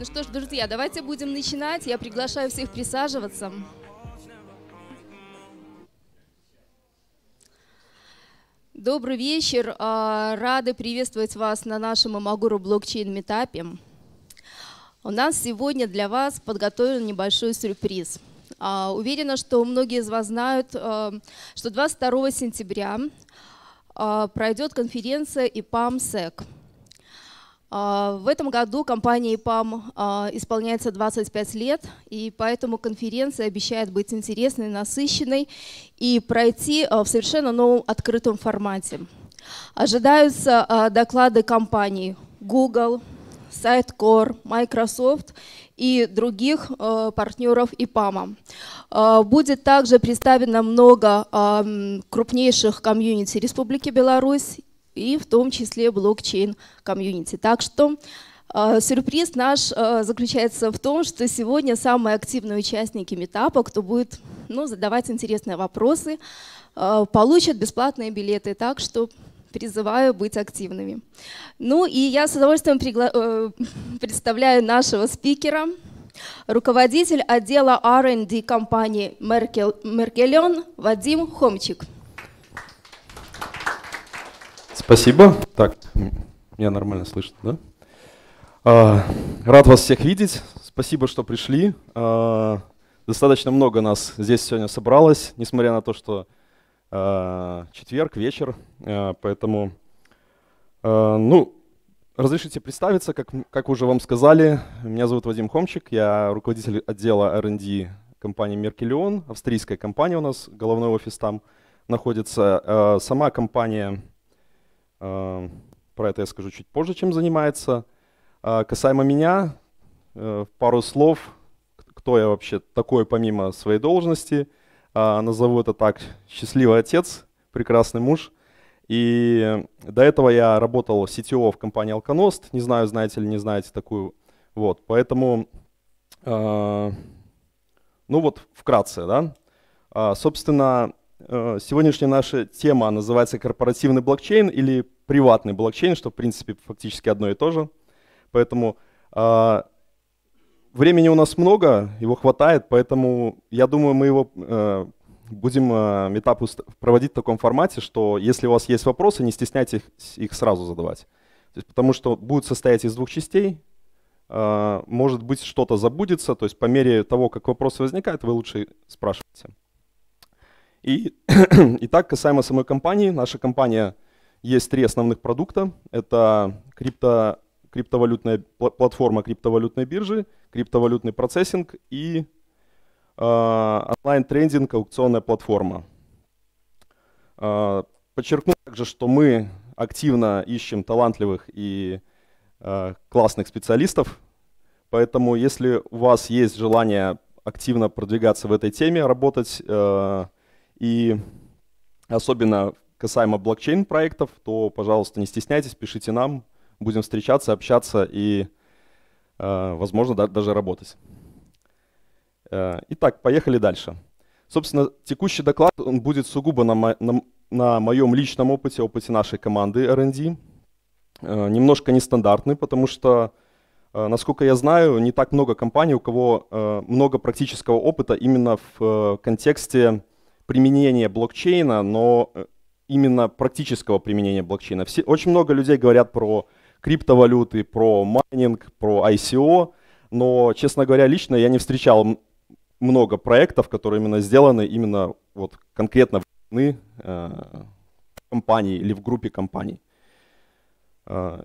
Ну что ж, друзья, давайте будем начинать. Я приглашаю всех присаживаться. Добрый вечер. А, рады приветствовать вас на нашем Амагуру блокчейн метапе. У нас сегодня для вас подготовлен небольшой сюрприз. А, уверена, что многие из вас знают, а, что 22 сентября пройдет конференция ИПАМ-СЭК а, в этом году компании ПАМ а, исполняется 25 лет, и поэтому конференция обещает быть интересной, насыщенной и пройти а, в совершенно новом открытом формате. Ожидаются доклады компаний Google, Sitecore, Microsoft и других партнеров ИПАМа. Будет также представлено много крупнейших комьюнити Республики Беларусь и в том числе блокчейн-комьюнити. Так что э, Сюрприз наш э, заключается в том, что сегодня самые активные участники метапа, кто будет ну, задавать интересные вопросы, э, получат бесплатные билеты. Так что призываю быть активными. Ну и я с удовольствием представляю нашего спикера, руководитель отдела R&D компании Merkel Merkelion Вадим Хомчик. Спасибо. Так, меня нормально слышно, да? А, рад вас всех видеть. Спасибо, что пришли. А, достаточно много нас здесь сегодня собралось, несмотря на то, что а, четверг, вечер. А, поэтому, а, ну, разрешите представиться. Как, как уже вам сказали, меня зовут Вадим Хомчик, я руководитель отдела R&D компании Меркелион, австрийская компания у нас, головной офис там находится. А, сама компания Эм, про это я скажу чуть позже, чем занимается. А, касаемо меня, э, пару слов, кто я вообще такой помимо своей должности. А, назову это так, счастливый отец, прекрасный муж. И до этого я работал CTO в компании Alconost, Не знаю, знаете или не знаете такую. Вот, поэтому, э, ну вот вкратце, да. А, собственно, Э, сегодняшняя наша тема называется корпоративный блокчейн или приватный блокчейн, что в принципе фактически одно и то же. Поэтому э, времени у нас много, его хватает, поэтому я думаю, мы его э, будем э, проводить в таком формате, что если у вас есть вопросы, не стесняйтесь их, сразу задавать. То есть, потому что будет состоять из двух частей, может быть, что-то забудется, то есть по мере того, как вопросы возникают, вы лучше спрашиваете. И, так, касаемо самой компании. Наша компания есть три основных продукта. Это крипто, криптовалютная платформа криптовалютной биржи, криптовалютный процессинг и э, а, онлайн-трендинг, аукционная платформа. Э, подчеркну также, что мы активно ищем талантливых и э, классных специалистов, поэтому если у вас есть желание активно продвигаться в этой теме, работать э, и особенно касаемо блокчейн-проектов, то, пожалуйста, не стесняйтесь, пишите нам, будем встречаться, общаться и, э, возможно, даже работать. Э, итак, поехали дальше. Собственно, текущий доклад он будет сугубо на, на, на моем личном опыте, опыте нашей команды R&D. Э, немножко нестандартный, потому что, насколько я знаю, не так много компаний, у кого много практического опыта именно в контексте применения блокчейна, но э, именно практического применения блокчейна. Все, очень много людей говорят про криптовалюты, про майнинг, про ICO, но, честно говоря, лично я не встречал много проектов, которые именно сделаны именно вот конкретно в э, компании или в группе компаний. Э,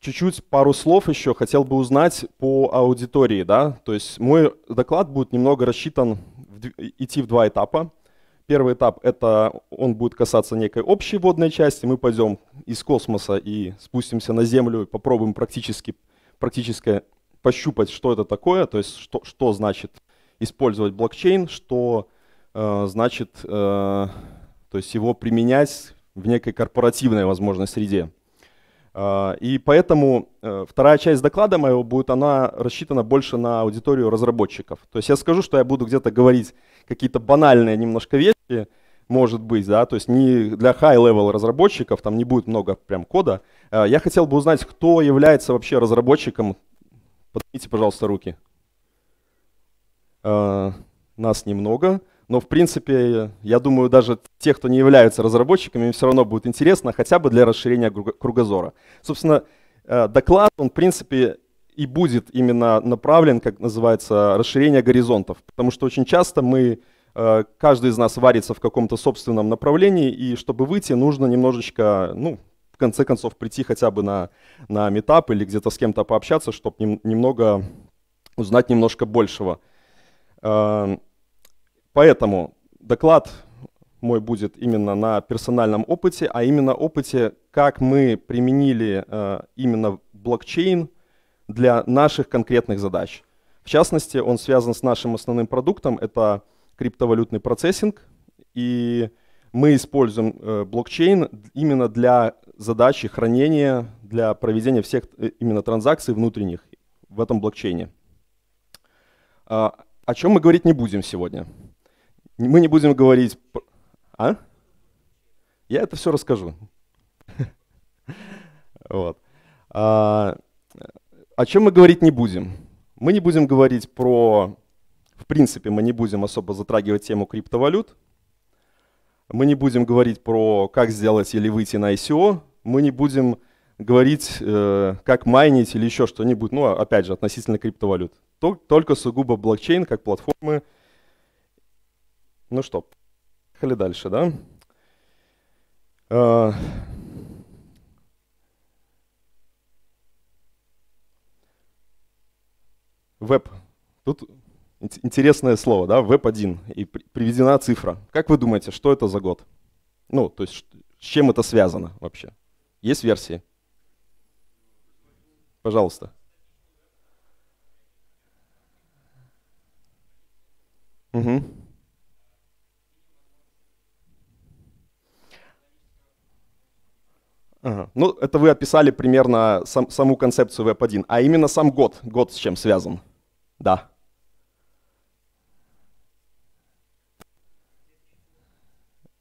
чуть-чуть пару слов еще хотел бы узнать по аудитории, да, то есть мой доклад будет немного рассчитан идти в два этапа. Первый этап это он будет касаться некой общей водной части. Мы пойдем из космоса и спустимся на Землю, попробуем практически, практически пощупать, что это такое, то есть что, что значит использовать блокчейн, что э, значит э, то есть его применять в некой корпоративной, возможно, среде. А, и поэтому э, вторая часть доклада моего будет, она рассчитана больше на аудиторию разработчиков. То есть я скажу, что я буду где-то говорить какие-то банальные немножко вещи, может быть, да, то есть не для high-level разработчиков, там не будет много прям кода. А, я хотел бы узнать, кто является вообще разработчиком. Поднимите, пожалуйста, руки. А, нас немного. Но, в принципе, я думаю, даже те, кто не являются разработчиками, им все равно будет интересно, хотя бы для расширения кругозора. Собственно, э, доклад, он, в принципе, и будет именно направлен, как называется, расширение горизонтов. Потому что очень часто мы, э, каждый из нас варится в каком-то собственном направлении, и чтобы выйти, нужно немножечко, ну, в конце концов, прийти хотя бы на, на метап или где-то с кем-то пообщаться, чтобы немного узнать немножко большего. Эм, Поэтому доклад мой будет именно на персональном опыте, а именно опыте, как мы применили э, именно блокчейн для наших конкретных задач. В частности, он связан с нашим основным продуктом, это криптовалютный процессинг, и мы используем э, блокчейн именно для задачи хранения, для проведения всех э, именно транзакций внутренних в этом блокчейне. Э, о чем мы говорить не будем сегодня. Мы не будем говорить... А? Я это все расскажу. Вот. А, о чем мы говорить не будем? Мы не будем говорить про... В принципе, мы не будем особо затрагивать тему криптовалют. Мы не будем говорить про, как сделать или выйти на ICO. Мы не будем говорить, э, как майнить или еще что-нибудь. Ну, а, опять же, относительно криптовалют. Только сугубо блокчейн как платформы – ну что, поехали дальше, да? А... Веб. Тут интересное слово, да, веб-1, и приведена цифра. Как вы думаете, что это за год? Ну, то есть с чем это связано вообще? Есть версии? Пожалуйста. Угу. Ага. Ну, это вы описали примерно сам, саму концепцию Web 1 а именно сам год, год с чем связан. Да.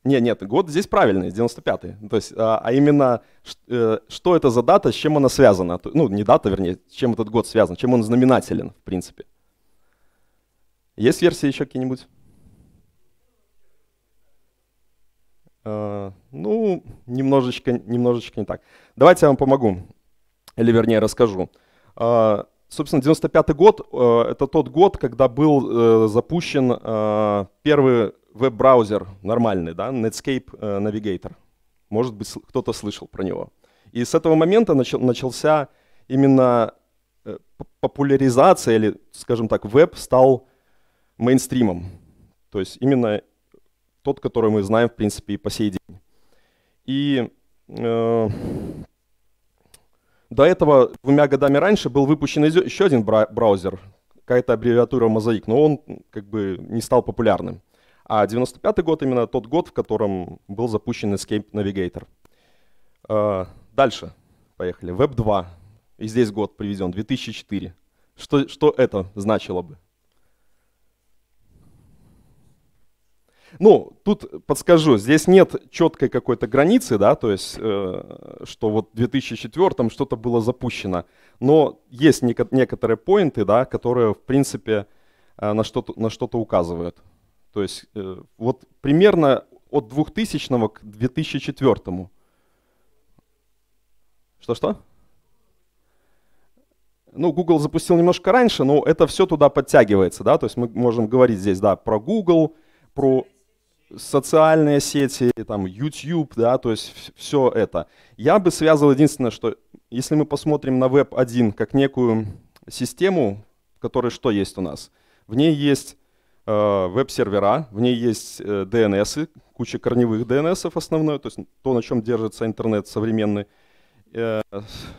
Нет, нет, год здесь правильный, 95-й. То есть, а, а именно, э, что это за дата, с чем она связана? Ну, не дата, вернее, с чем этот год связан, чем он знаменателен, в принципе. Есть версии еще какие-нибудь? Э, ну, немножечко, немножечко не так. Давайте я вам помогу, или вернее расскажу. Э, собственно, 95 год э, — это тот год, когда был запущен первый веб-браузер нормальный, да, Netscape Navigator. Может быть, кто-то слышал про него. И с этого момента начался именно популяризация, или, скажем так, веб стал мейнстримом. То есть именно тот, который мы знаем, в принципе, и по сей день. И э, до этого, двумя годами раньше, был выпущен еще один браузер, какая-то аббревиатура «Мозаик», но он как бы не стал популярным. А 95 год именно тот год, в котором был запущен Escape Navigator. Э, дальше, поехали. Web 2. И здесь год приведен, 2004. Что, что это значило бы? Ну, тут подскажу, здесь нет четкой какой-то границы, да, то есть, э, что вот в 2004 что-то было запущено, но есть неко- некоторые поинты, да, которые, в принципе, э, на, что-то, на что-то указывают. То есть, э, вот примерно от 2000 к 2004. Что-что? ну, Google запустил немножко раньше, но это все туда подтягивается, да, то есть мы можем говорить здесь, да, про Google, про социальные сети, там, YouTube, да, то есть все это. Я бы связывал единственное, что если мы посмотрим на Web1 как некую систему, в которой что есть у нас? В ней есть э, веб-сервера, в ней есть э, DNS, куча корневых DNS основной, то есть то, на чем держится интернет современный, э,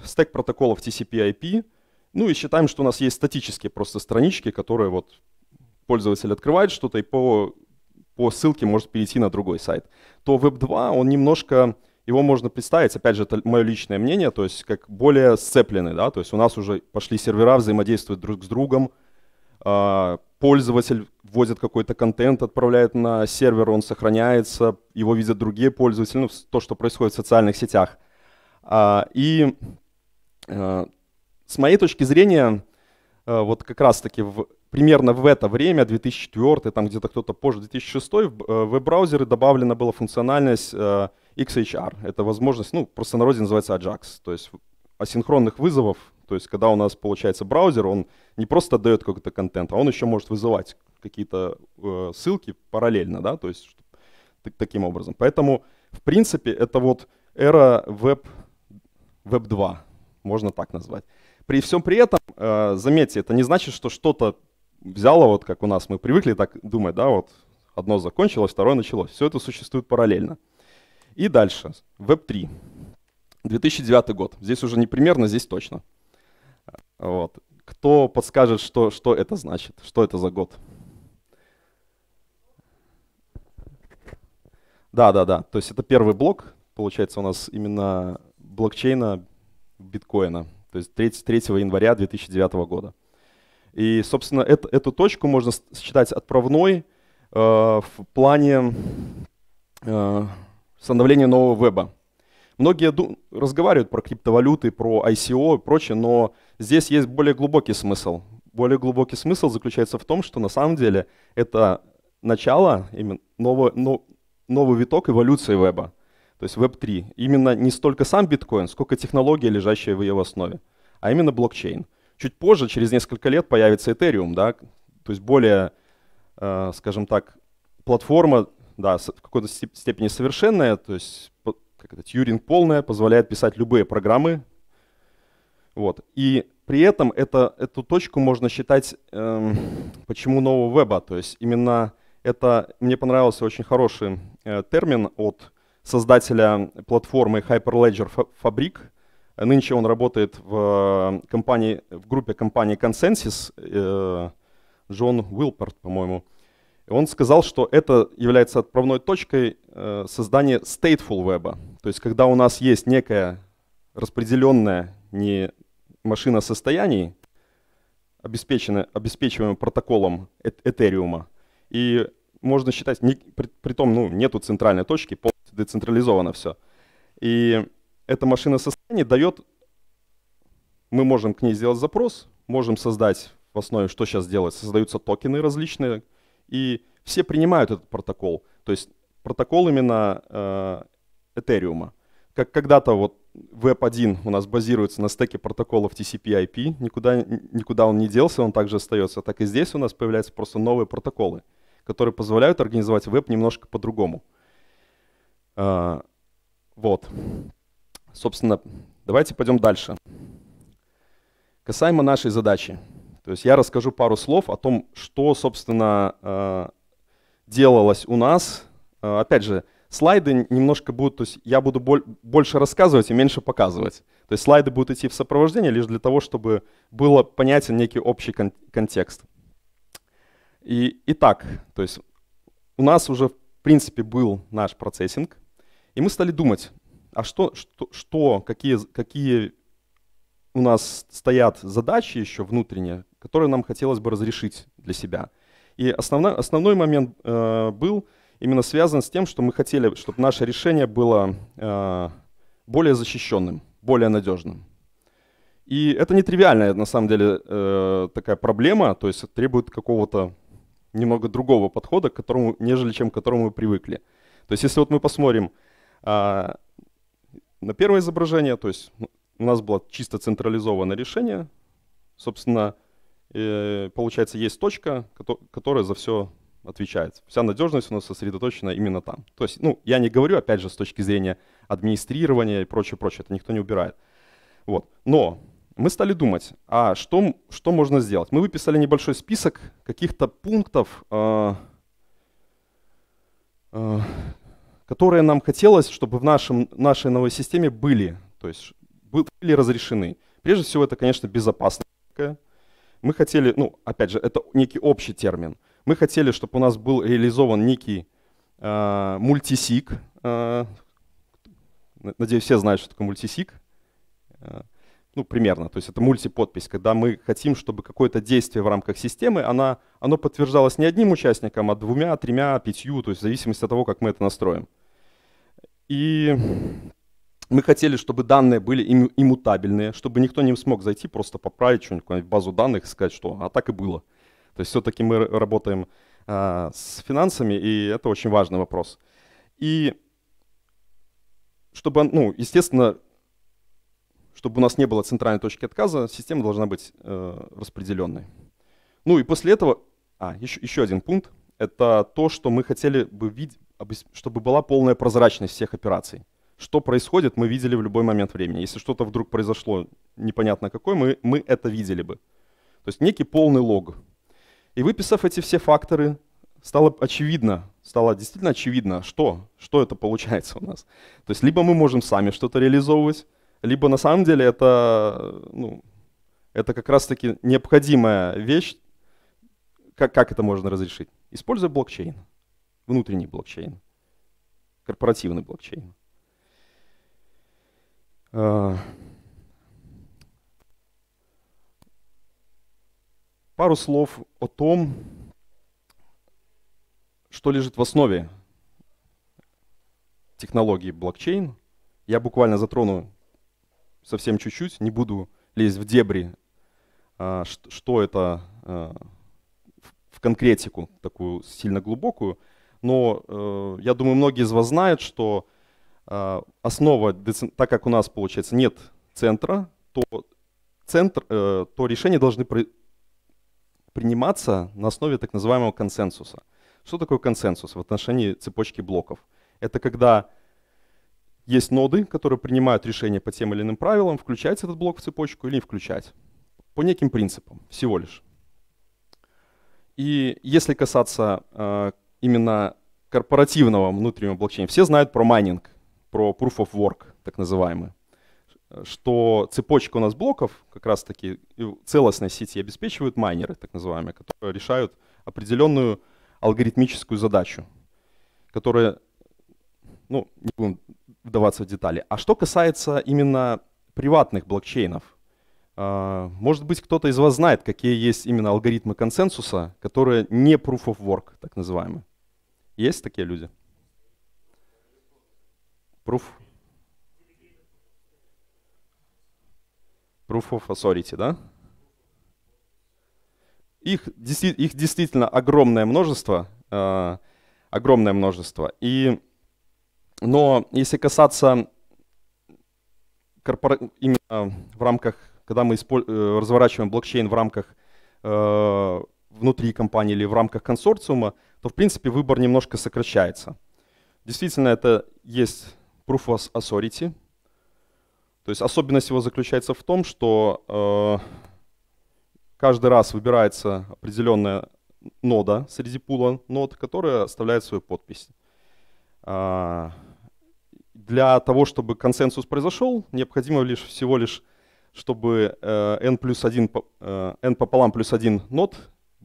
стек протоколов TCP IP, ну и считаем, что у нас есть статические просто странички, которые вот пользователь открывает что-то и по по ссылке может перейти на другой сайт, то Web2, он немножко, его можно представить, опять же, это мое личное мнение, то есть как более сцепленный, да, то есть у нас уже пошли сервера, взаимодействовать друг с другом, а, пользователь вводит какой-то контент, отправляет на сервер, он сохраняется, его видят другие пользователи, ну, то, что происходит в социальных сетях. А, и э, с моей точки зрения, э, вот как раз-таки в примерно в это время, 2004, там где-то кто-то позже, 2006, э, в веб-браузеры добавлена была функциональность э, XHR. Это возможность, ну, просто народе называется Ajax, то есть асинхронных вызовов, то есть когда у нас получается браузер, он не просто дает какой-то контент, а он еще может вызывать какие-то э, ссылки параллельно, да, то есть таким образом. Поэтому, в принципе, это вот эра веб, веб 2, можно так назвать. При всем при этом, заметьте, это не значит, что что-то взяла, вот как у нас мы привыкли так думать, да, вот одно закончилось, второе началось. Все это существует параллельно. И дальше. Веб-3. 2009 год. Здесь уже не примерно, здесь точно. Вот. Кто подскажет, что, что это значит? Что это за год? Да, да, да. То есть это первый блок, получается, у нас именно блокчейна биткоина. То есть 3, 3 января 2009 года. И, собственно, это, эту точку можно считать отправной э, в плане э, становления нового веба. Многие разговаривают про криптовалюты, про ICO и прочее, но здесь есть более глубокий смысл. Более глубокий смысл заключается в том, что на самом деле это начало, именно новый, но, новый виток эволюции веба, то есть веб-3. Именно не столько сам биткоин, сколько технология, лежащая в его основе, а именно блокчейн. Чуть позже, через несколько лет, появится Ethereum, да, то есть более, э, скажем так, платформа, да, в какой-то степени совершенная, то есть как это, Тьюринг полная, позволяет писать любые программы. Вот. И при этом это, эту точку можно считать, эм, почему нового веба. То есть именно это, мне понравился очень хороший э, термин от создателя платформы Hyperledger Fabric. Нынче он работает в, э, компании, в группе компании Consensus, э, Джон Уилпорт, по-моему. Он сказал, что это является отправной точкой э, создания stateful веба. То есть когда у нас есть некая распределенная не машина состояний, обеспеченная обеспечиваемая протоколом Этериума, и можно считать, при, при том ну, нету центральной точки, полностью децентрализовано все. И эта машина состояния дает, мы можем к ней сделать запрос, можем создать в основе, что сейчас делать, создаются токены различные, и все принимают этот протокол. То есть протокол именно э, Как когда-то вот Web1 у нас базируется на стеке протоколов TCP IP, никуда, никуда он не делся, он также остается. Так и здесь у нас появляются просто новые протоколы, которые позволяют организовать веб немножко по-другому. Э, вот. Собственно, давайте пойдем дальше. Касаемо нашей задачи. То есть я расскажу пару слов о том, что, собственно, э, делалось у нас. Э, опять же, слайды немножко будут, то есть я буду больше рассказывать и меньше показывать. То есть слайды будут идти в сопровождение лишь для того, чтобы было понятен некий общий кон контекст. И, итак, то есть у нас уже в принципе был наш процессинг, и мы стали думать, а что, что, что какие, какие у нас стоят задачи еще внутренние, которые нам хотелось бы разрешить для себя. И основной, основной момент э, был именно связан с тем, что мы хотели, чтобы наше решение было э, более защищенным, более надежным. И это нетривиальная, на самом деле, э, такая проблема, то есть требует какого-то немного другого подхода, к которому, нежели чем к которому мы привыкли. То есть если вот мы посмотрим, а, на первое изображение, то есть ну, у нас было чисто централизованное решение. Собственно, э, получается, есть точка, которая за все отвечает. Вся надежность у нас сосредоточена именно там. То есть, ну, я не говорю, опять же, с точки зрения администрирования и прочее, прочее, это никто не убирает. Вот. Но мы стали думать, а что, что можно сделать? Мы выписали небольшой список каких-то пунктов, э, э, которые нам хотелось, чтобы в нашем, нашей новой системе были, то есть были разрешены. Прежде всего, это, конечно, безопасность. Мы хотели, ну, опять же, это некий общий термин. Мы хотели, чтобы у нас был реализован некий э, мультисик. Э, надеюсь, все знают, что такое мультисик. А, ну, примерно. То есть это мультиподпись, когда мы хотим, чтобы какое-то действие в рамках системы, она, оно подтверждалось не одним участником, а двумя, тремя, пятью, то есть в зависимости от того, как мы это настроим. И мы хотели, чтобы данные были иммутабельные, чтобы никто не смог зайти, просто поправить что-нибудь в базу данных и сказать, что а так и было. То есть все-таки мы работаем а, с финансами, и это очень важный вопрос. И чтобы, ну, естественно, чтобы у нас не было центральной точки отказа, система должна быть э, распределенной. Ну и после этого, а, еще, еще один пункт, это то, что мы хотели бы видеть, чтобы была полная прозрачность всех операций. Что происходит, мы видели в любой момент времени. Если что-то вдруг произошло непонятно какое, мы, мы это видели бы. То есть некий полный лог. И выписав эти все факторы, стало очевидно, стало действительно очевидно, что, что это получается у нас. То есть либо мы можем сами что-то реализовывать, либо на самом деле это, ну, это как раз-таки необходимая вещь. Как, как это можно разрешить? Используя блокчейн, внутренний блокчейн, корпоративный блокчейн. А. Пару слов о том, что лежит в основе технологии блокчейн. Я буквально затрону совсем чуть-чуть, не буду лезть в дебри, а, что это а, в конкретику такую сильно глубокую, но э, я думаю, многие из вас знают, что а, основа, так как у нас, получается, нет центра, то, центр, э, то решения должны приниматься на основе так называемого консенсуса. Что такое консенсус в отношении цепочки блоков? Это когда есть ноды, которые принимают решения по тем или иным правилам, включать этот блок в цепочку или не включать. По неким принципам всего лишь. И если касаться э, именно корпоративного внутреннего блокчейна, все знают про майнинг, про proof of work, так называемый, что цепочка у нас блоков, как раз таки целостной сети обеспечивают майнеры, так называемые, которые решают определенную алгоритмическую задачу, которая ну, не будем вдаваться в детали. А что касается именно приватных блокчейнов, э, может быть, кто-то из вас знает, какие есть именно алгоритмы консенсуса, которые не proof of work, так называемые. Есть такие люди? Proof. Proof of authority, да? Их, их действительно огромное множество, э, огромное множество. И но если касаться корпора... именно в рамках, когда мы исполь... Э, разворачиваем блокчейн в рамках э, внутри компании или в рамках консорциума, то в принципе выбор немножко сокращается. Действительно, это есть Proof of Authority. То есть особенность его заключается в том, что э, каждый раз выбирается определенная нода среди пула нод, которая оставляет свою подпись. А, для того, чтобы консенсус произошел, необходимо лишь всего лишь, чтобы э, n, плюс 1, э, n пополам плюс 1 нот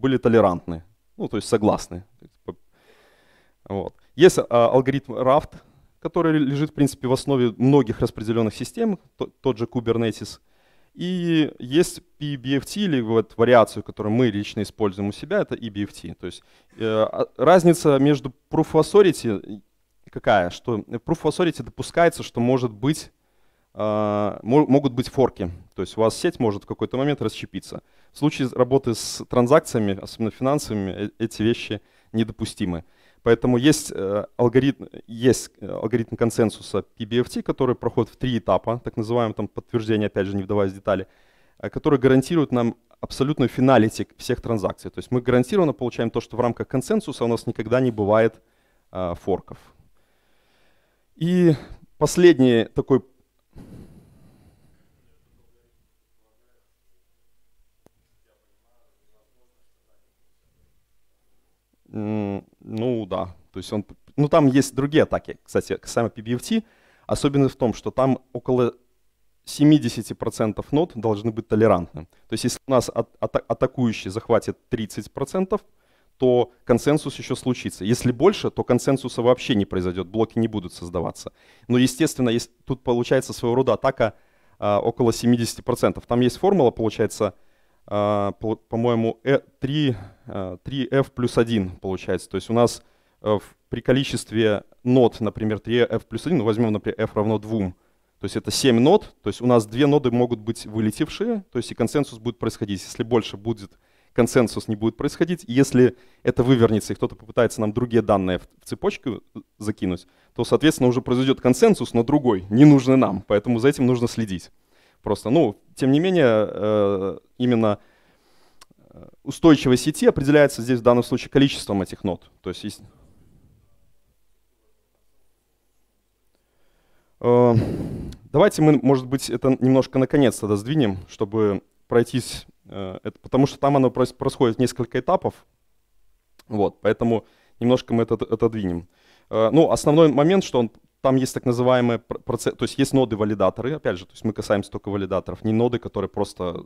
были толерантны, ну, то есть согласны. Вот. Есть а, алгоритм RAFT, который лежит, в принципе, в основе многих распределенных систем, тот же Kubernetes. И есть PBFT, или вот вариацию, которую мы лично используем у себя, это EBFT. То есть э, а, разница между Proof of Authority какая, что в Proof of Authority допускается, что может быть, а, могут быть форки. То есть у вас сеть может в какой-то момент расщепиться. В случае работы с транзакциями, особенно финансовыми, э, эти вещи недопустимы. Поэтому есть, э, алгоритм, есть э, алгоритм консенсуса PBFT, который проходит в три этапа, так называемое там подтверждение, опять же, не вдаваясь в детали, который гарантирует нам абсолютную финалити всех транзакций. То есть мы гарантированно получаем то, что в рамках консенсуса у нас никогда не бывает а, форков. И последний такой Ну да, то есть он, ну там есть другие атаки, кстати, сами PBFT. Особенность в том, что там около 70% нот должны быть толерантны. То есть если у нас а- а- атакующий захватит 30%, то консенсус еще случится. Если больше, то консенсуса вообще не произойдет, блоки не будут создаваться. Но, естественно, есть, тут получается своего рода атака э, около 70%. Там есть формула, получается, э, по-моему, э, 3, э, 3F плюс 1 получается. То есть у нас э, в, при количестве нод, например, 3F плюс 1, ну, возьмем, например, F равно 2, то есть это 7 нод, то есть у нас две ноды могут быть вылетевшие, то есть и консенсус будет происходить. Если больше будет консенсус не будет происходить. Если это вывернется и кто-то попытается нам другие данные в цепочку э, закинуть, то, соответственно, уже произойдет консенсус, но другой, не нужный нам. Поэтому за этим нужно следить. Просто, ну, тем не менее, э, именно э, устойчивой сети определяется здесь в данном случае количеством этих нод. То есть есть Давайте мы, может быть, это немножко наконец тогда сдвинем, чтобы пройтись Э, это потому что там оно происходит несколько этапов. Вот, поэтому немножко мы это отодвинем. Э, ну, основной момент, что он, там есть так называемые процессы, то есть есть ноды-валидаторы, опять же, то есть мы касаемся только валидаторов, не ноды, которые просто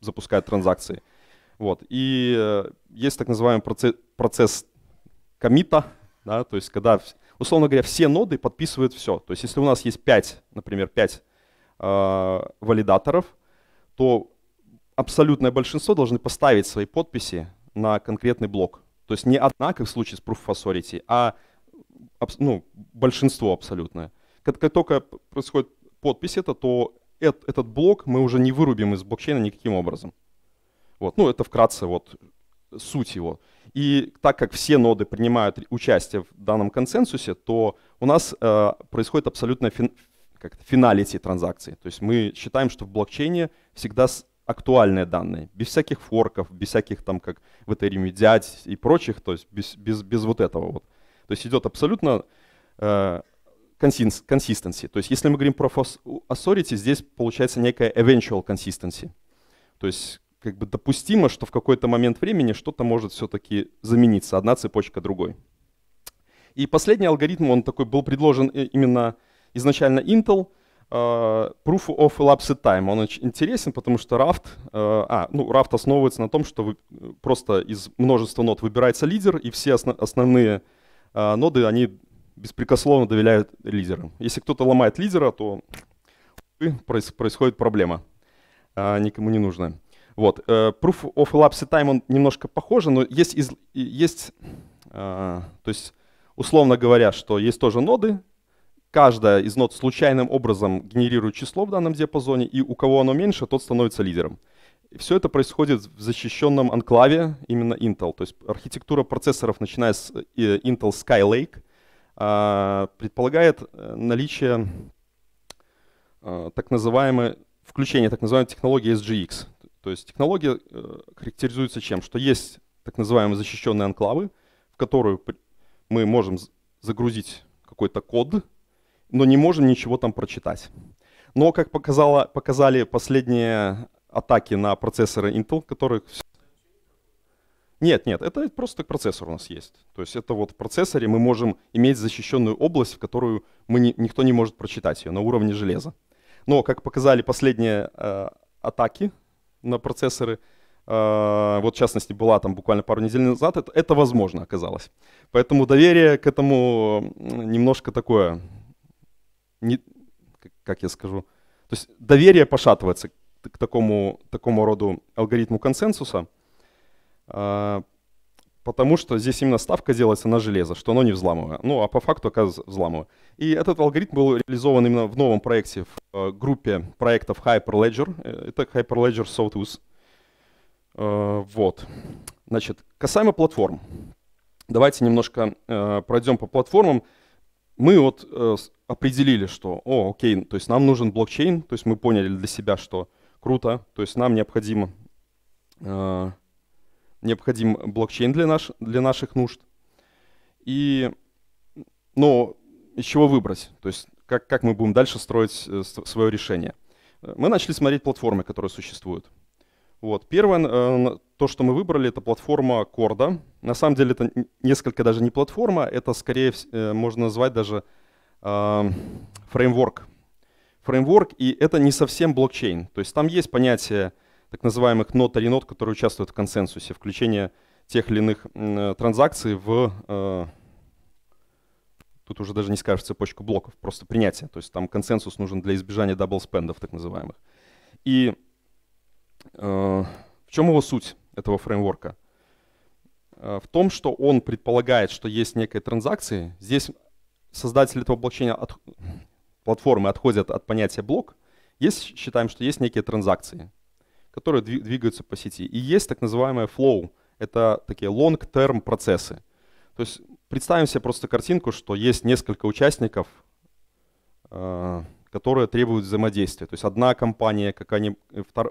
запускают транзакции. Вот, и э, есть так называемый процесс, процесс комита, да, то есть когда, условно говоря, все ноды подписывают все. То есть если у нас есть 5, например, 5 э, валидаторов, то абсолютное большинство должны поставить свои подписи на конкретный блок. То есть не одна, как в случае с Proof of Authority, а ну, большинство абсолютное. Как, как только происходит подпись это, то эт, этот блок мы уже не вырубим из блокчейна никаким образом. Вот. Ну, это вкратце вот суть его. И так как все ноды принимают участие в данном консенсусе, то у нас э, происходит абсолютная фин, как финалити транзакции. То есть мы считаем, что в блокчейне всегда актуальные данные, без всяких форков, без всяких там, как в Ethereum дядь и прочих, то есть без, без, без вот этого вот. То есть идет абсолютно э, То есть если мы говорим про authority, здесь получается некая eventual consistency. То есть как бы допустимо, что в какой-то момент времени что-то может все-таки замениться, одна цепочка другой. И последний алгоритм, он такой был предложен э, именно изначально Intel — а, proof of Elapsed Time, он очень интересен, потому что Raft, э, а, ну, Raft основывается на том, что вы, э, просто из множества нод выбирается лидер, и все осно, основные а, ноды, они беспрекословно доверяют лидерам. Если кто-то ломает лидера, то проис, происходит проблема, а, никому не нужно. Вот, Proof of Elapsed Time, он немножко похож, но есть, из, есть а, то есть, условно говоря, что есть тоже ноды, каждая из нот случайным образом генерирует число в данном диапазоне, и у кого оно меньше, тот становится лидером. все это происходит в защищенном анклаве именно Intel. То есть архитектура процессоров, начиная с э, Intel Skylake, а, предполагает э, наличие э, так называемой, включение так называемой технологии SGX. То есть технология характеризуется чем? Что есть так называемые защищенные анклавы, в которую мы можем загрузить какой-то код, но не можем ничего там прочитать. Но, как показало, показали последние атаки на процессоры Intel, которые... Нет, нет, это просто процессор у нас есть. То есть это вот в процессоре мы можем иметь защищенную область, в которую мы не, никто не может прочитать ее на уровне железа. Но, как показали последние э, атаки на процессоры, э, вот в частности была там буквально пару недель назад, это, это возможно оказалось. Поэтому доверие к этому немножко такое не, как я скажу, то есть доверие пошатывается к такому, такому роду алгоритму консенсуса, а, потому что здесь именно ставка делается на железо, что оно не взламывое. Ну, а по факту оказывается взламывое. И этот алгоритм был реализован именно в новом проекте, в э, группе проектов Hyperledger. Э, это Hyperledger Sawtooth. Э, вот. Значит, касаемо платформ. Давайте немножко пройдем по платформам. Мы вот определили, что, о, окей, то есть нам нужен блокчейн, то есть мы поняли для себя, что круто, то есть нам необходимо, э, необходим блокчейн для, наш, для наших нужд. И, но из чего выбрать, то есть как, как мы будем дальше строить э, свое решение. Мы начали смотреть платформы, которые существуют. Вот. Первое, э, то, что мы выбрали, это платформа Corda. На самом деле это несколько даже не платформа, это скорее э, можно назвать даже Эм, фреймворк. Фреймворк, и это не совсем блокчейн. То есть там есть понятие так называемых нот или нот, которые участвуют в консенсусе, включение тех или иных э, транзакций в, э, тут уже даже не скажешь цепочку блоков, просто принятие. То есть там консенсус нужен для избежания даблспендов так называемых. И э, в чем его суть, этого фреймворка? Э, в том, что он предполагает, что есть некая транзакция. Здесь создатели этого блокчейна от, платформы отходят от понятия блок, есть, считаем, что есть некие транзакции, которые двигаются по сети. И есть так называемое flow, это такие long-term процессы. То есть представим себе просто картинку, что есть несколько участников, э, которые требуют взаимодействия. То есть одна компания, какая нибудь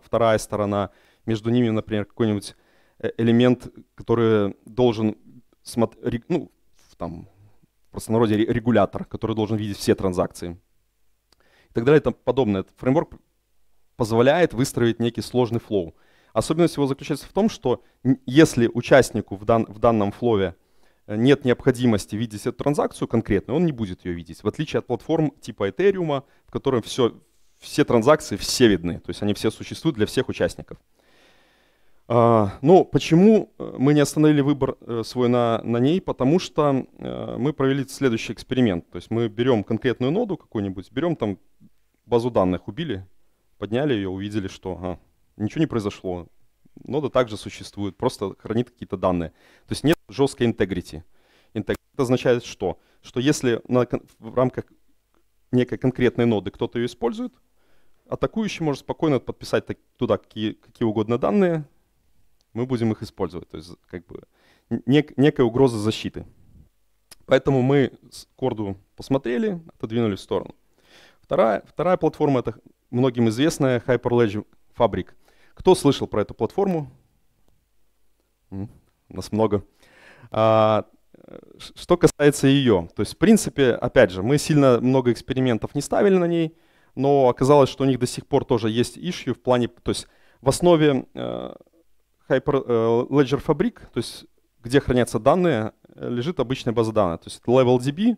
вторая сторона, между ними, например, какой-нибудь э, элемент, который должен ну, там, в простонародье регулятор, который должен видеть все транзакции и так далее и тому подобное. Этот фреймворк позволяет выстроить некий сложный флоу. Особенность его заключается в том, что если участнику в, дан, в данном флове э, нет необходимости видеть эту транзакцию конкретно, он не будет ее видеть. В отличие от платформ типа Ethereum, в котором все, все транзакции все видны, то есть они все существуют для всех участников. А, ну, почему э, мы не остановили выбор э, свой на, на ней? Потому что э, мы провели следующий эксперимент. То есть мы берем конкретную ноду какую-нибудь, берем там базу данных, убили, подняли ее, увидели, что ага, ничего не произошло. Нода также существует, просто хранит какие-то данные. То есть нет жесткой интегрити. Интегрити означает что? Что если на, в рамках некой конкретной ноды кто-то ее использует, атакующий может спокойно подписать туда какие, какие угодно данные, мы будем их использовать. То есть как бы нек, некая угроза защиты. Поэтому мы с корду посмотрели, отодвинули в сторону. Вторая, вторая платформа, это многим известная Hyperledger Fabric. Кто слышал про эту платформу? У нас много. А, что касается ее, то есть в принципе, опять же, мы сильно много экспериментов не ставили на ней, но оказалось, что у них до сих пор тоже есть ищу в плане, то есть в основе э, Hyperledger э, Fabric, то есть где хранятся данные, э, лежит обычная база данных. То есть это LevelDB,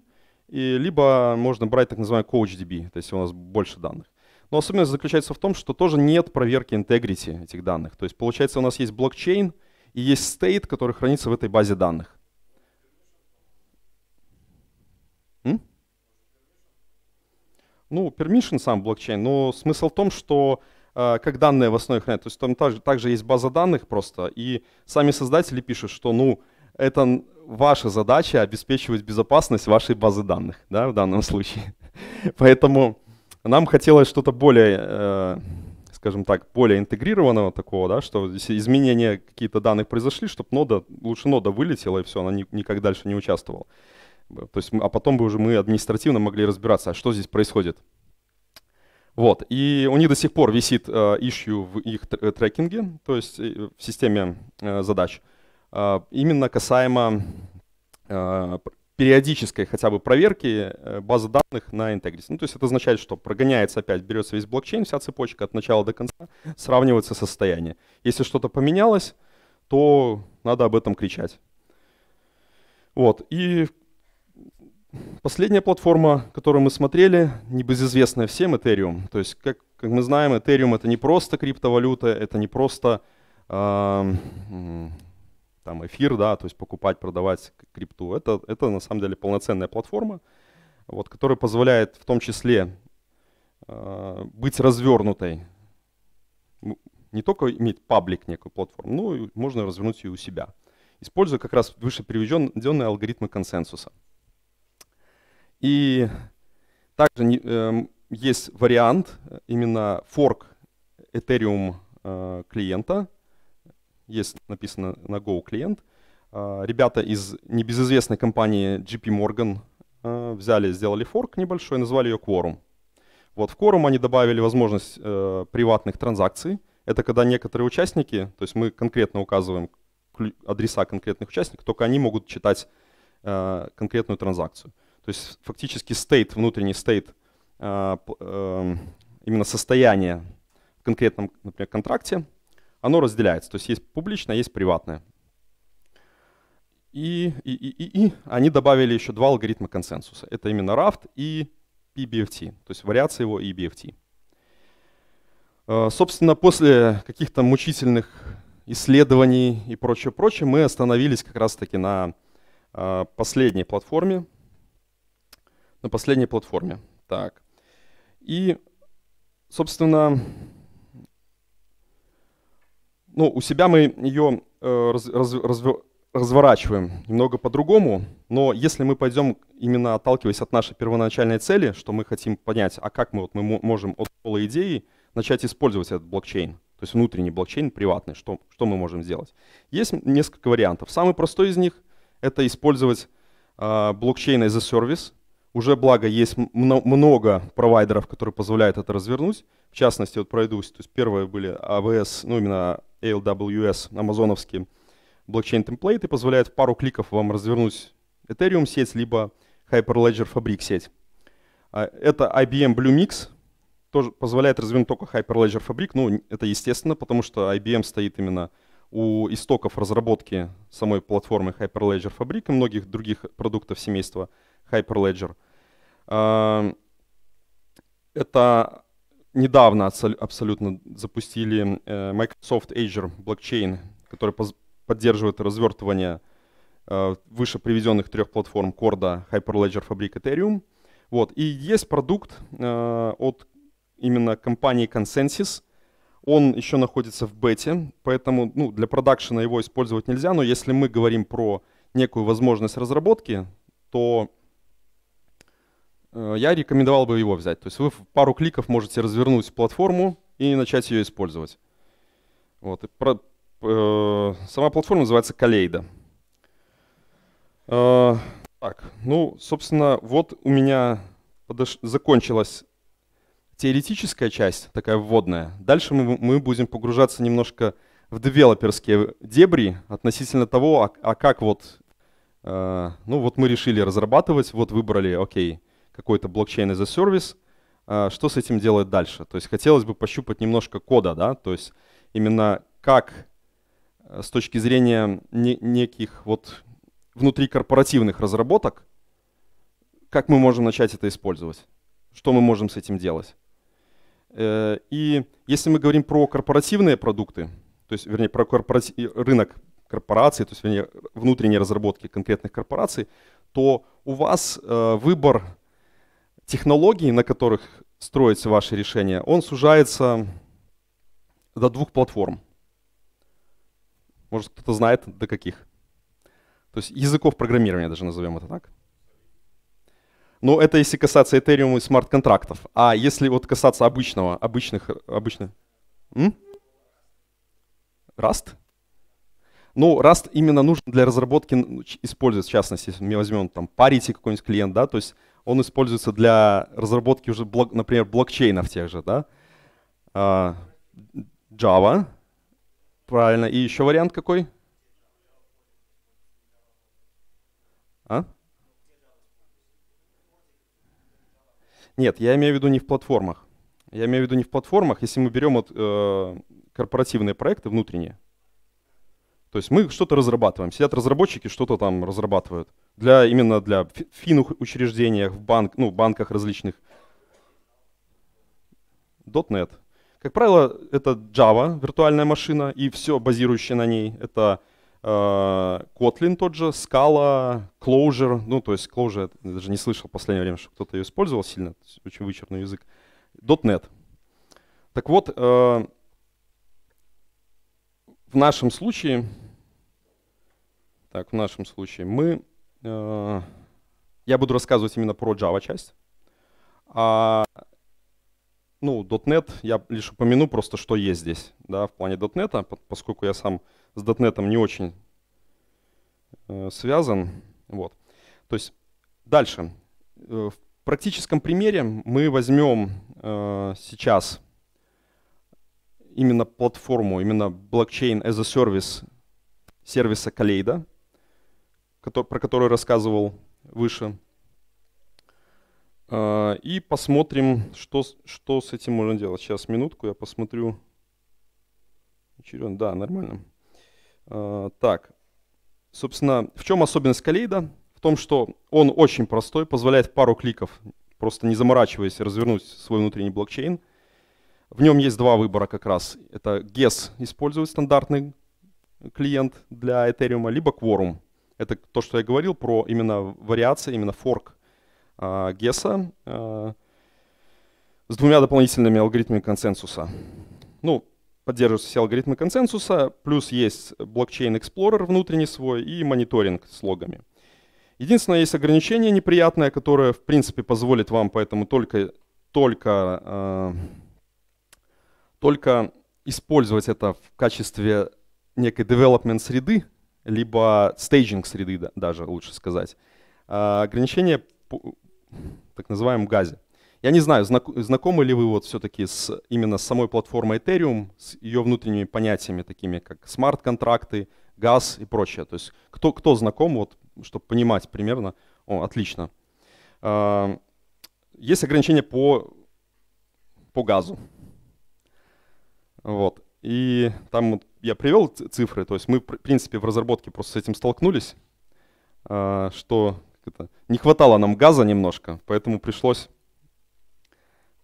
и либо можно брать так называемый CoachDB, то есть у нас больше данных. Но особенность заключается в том, что тоже нет проверки integrity этих данных. То есть получается у нас есть блокчейн и есть стейт, который хранится в этой базе данных. М? Ну, permission сам блокчейн, но смысл в том, что Э, как данные в основе хранят. То есть там также, также есть база данных просто, и сами создатели пишут, что ну, это ваша задача обеспечивать безопасность вашей базы данных да, в данном случае. Поэтому нам хотелось что-то более, э, скажем так, более интегрированного такого, да, что изменения какие-то данных произошли, чтобы нода, лучше нода вылетела, и все, она ни, никак дальше не участвовала. То есть, а потом бы уже мы административно могли разбираться, а что здесь происходит. Вот. И у них до сих пор висит э, issue в их э, трекинге, то есть э, в системе э, задач, именно касаемо периодической хотя бы проверки базы данных на Integrity. Ну, то есть это означает, что прогоняется опять, берется весь блокчейн, вся цепочка от начала до конца, сравнивается состояние. Если что-то поменялось, то надо об этом кричать. Вот. И Последняя платформа, которую мы смотрели, небезызвестная всем, Ethereum. То есть, как, как мы знаем, Ethereum это не просто криптовалюта, это не просто э, там эфир, да, то есть покупать, продавать крипту. Это, это на самом деле полноценная платформа, вот, которая позволяет в том числе э, быть развернутой. Не только иметь паблик некую платформу, но и можно развернуть ее у себя, используя как раз выше приведенные алгоритмы консенсуса. И также э, есть вариант, именно fork Ethereum э, клиента. Есть написано на Go клиент. Э, ребята из небезызвестной компании JP Morgan э, взяли, сделали fork небольшой, назвали ее Quorum. Вот в Quorum они добавили возможность э, приватных транзакций. Это когда некоторые участники, то есть мы конкретно указываем адреса конкретных участников, только они могут читать э, конкретную транзакцию. То есть фактически стейт, внутренний стейт, а, э, именно состояние в конкретном, например, контракте, оно разделяется. То есть есть публичное, есть приватное. И, и, и, и, и они добавили еще два алгоритма консенсуса. Это именно RAFT и PBFT, то есть вариация его и BFT. А, собственно, после каких-то мучительных исследований и прочее-прочее мы остановились как раз-таки на а, последней платформе, на последней платформе. Так. И, собственно, ну, у себя мы ее э, раз, раз, раз, разворачиваем немного по-другому, но если мы пойдем именно отталкиваясь от нашей первоначальной цели, что мы хотим понять, а как мы, вот, мы можем от пола идеи начать использовать этот блокчейн, то есть внутренний блокчейн, приватный, что, что мы можем сделать. Есть несколько вариантов. Самый простой из них — это использовать э, блокчейн as a service, уже благо есть много провайдеров, которые позволяют это развернуть. В частности, вот пройдусь. То есть первые были AWS, а ну именно AWS, амазоновские блокчейн-темплейты, позволяют пару кликов вам развернуть Ethereum сеть, либо Hyperledger Fabric сеть. А, это IBM Bluemix, тоже позволяет развернуть только Hyperledger Fabric. Ну, это естественно, потому что IBM стоит именно у истоков разработки самой платформы Hyperledger Fabric и многих других продуктов семейства Hyperledger. А, это недавно абсолютно запустили э, Microsoft Azure блокчейн, который поддерживает развертывание э, выше приведенных трех платформ Corda, Hyperledger Fabric Ethereum. Вот. И есть продукт э, от именно компании Consensus. Он еще находится в бете, поэтому ну, для продакшена его использовать нельзя, но если мы говорим про некую возможность разработки, то Э, я рекомендовал бы его взять. То есть вы в пару кликов можете развернуть платформу и начать ее использовать. Вот. И про, э, сама платформа называется Калейда. Э, так, ну, собственно, вот у меня подош... закончилась теоретическая часть, такая вводная. Дальше мы, мы будем погружаться немножко в девелоперские дебри относительно того, а, а как вот, э, ну вот мы решили разрабатывать, вот выбрали, окей, okay, какой-то блокчейн as a service, а, что с этим делать дальше. То есть хотелось бы пощупать немножко кода, да, то есть именно как э, с точки зрения не, неких вот внутрикорпоративных разработок, как мы можем начать это использовать, что мы можем с этим делать. Э, и если мы говорим про корпоративные продукты, то есть, вернее, про корпоратив, рынок корпораций, то есть, вернее, внутренние разработки конкретных корпораций, то у вас э, выбор технологий, на которых строится ваше решение, он сужается до двух платформ. Может, кто-то знает, до каких. То есть языков программирования, даже назовем это так. Но это если касаться Ethereum и смарт-контрактов. А если вот касаться обычного, обычных, обычных... М? Rust? Ну, Rust именно нужен для разработки, ну, использовать, в частности, если мы возьмем там Parity какой-нибудь клиент, да, то есть он используется для разработки уже, блок, например, блокчейнов тех же, да? Uh, Java, правильно. И еще вариант какой? А? Нет, я имею в виду не в платформах. Я имею в виду не в платформах, если мы берем вот, э, корпоративные проекты внутренние. То есть мы что-то разрабатываем. Сидят разработчики, что-то там разрабатывают. Э, для именно для финных учреждениях, в банк, ну, банках различных. .NET. Как правило, это Java, виртуальная машина, и все базирующее на ней. Это э, Kotlin тот же, Scala, Clojure. Ну, то есть Clojure, я даже не слышал в последнее время, что кто-то ее использовал сильно. Очень вычурный язык. .NET. Так вот, э, в нашем случае, так, в нашем случае мы Э, я буду рассказывать именно про Java часть. А, ну, .NET я лишь упомяну просто, что есть здесь, да, в плане .NET, поскольку я сам с .NET не очень э, связан. Вот. То есть дальше. Э, в практическом примере мы возьмем э, сейчас именно платформу, именно блокчейн as a service сервиса Калейда про которую рассказывал выше. А, и посмотрим, что, что с этим можно делать. Сейчас, минутку, я посмотрю. Черен, да, нормально. А, так, собственно, в чем особенность Калейда? В том, что он очень простой, позволяет пару кликов, просто не заморачиваясь, развернуть свой внутренний блокчейн. В нем есть два выбора как раз. Это GES использует стандартный клиент для Ethereum, либо Quorum – это то, что я говорил про именно вариации, именно форк э, Гесса а, с двумя дополнительными алгоритмами консенсуса. Ну, поддерживаются все алгоритмы консенсуса, плюс есть блокчейн Explorer внутренний свой и мониторинг с логами. Единственное, есть ограничение неприятное, которое, в принципе, позволит вам поэтому только, только, а, только использовать это в качестве некой development среды, либо стейджинг среды даже, лучше сказать. А, Ограничение по так называемом газе. Я не знаю, знакомы ли вы вот все-таки с, именно с самой платформой Ethereum, с ее внутренними понятиями, такими как смарт-контракты, газ и прочее. То есть кто, кто знаком, вот, чтобы понимать примерно. О, отлично. А, есть ограничения по, по газу. Вот. И там вот я привел цифры, то есть мы, в принципе, в разработке просто с этим столкнулись, а, что это, не хватало нам газа немножко, поэтому пришлось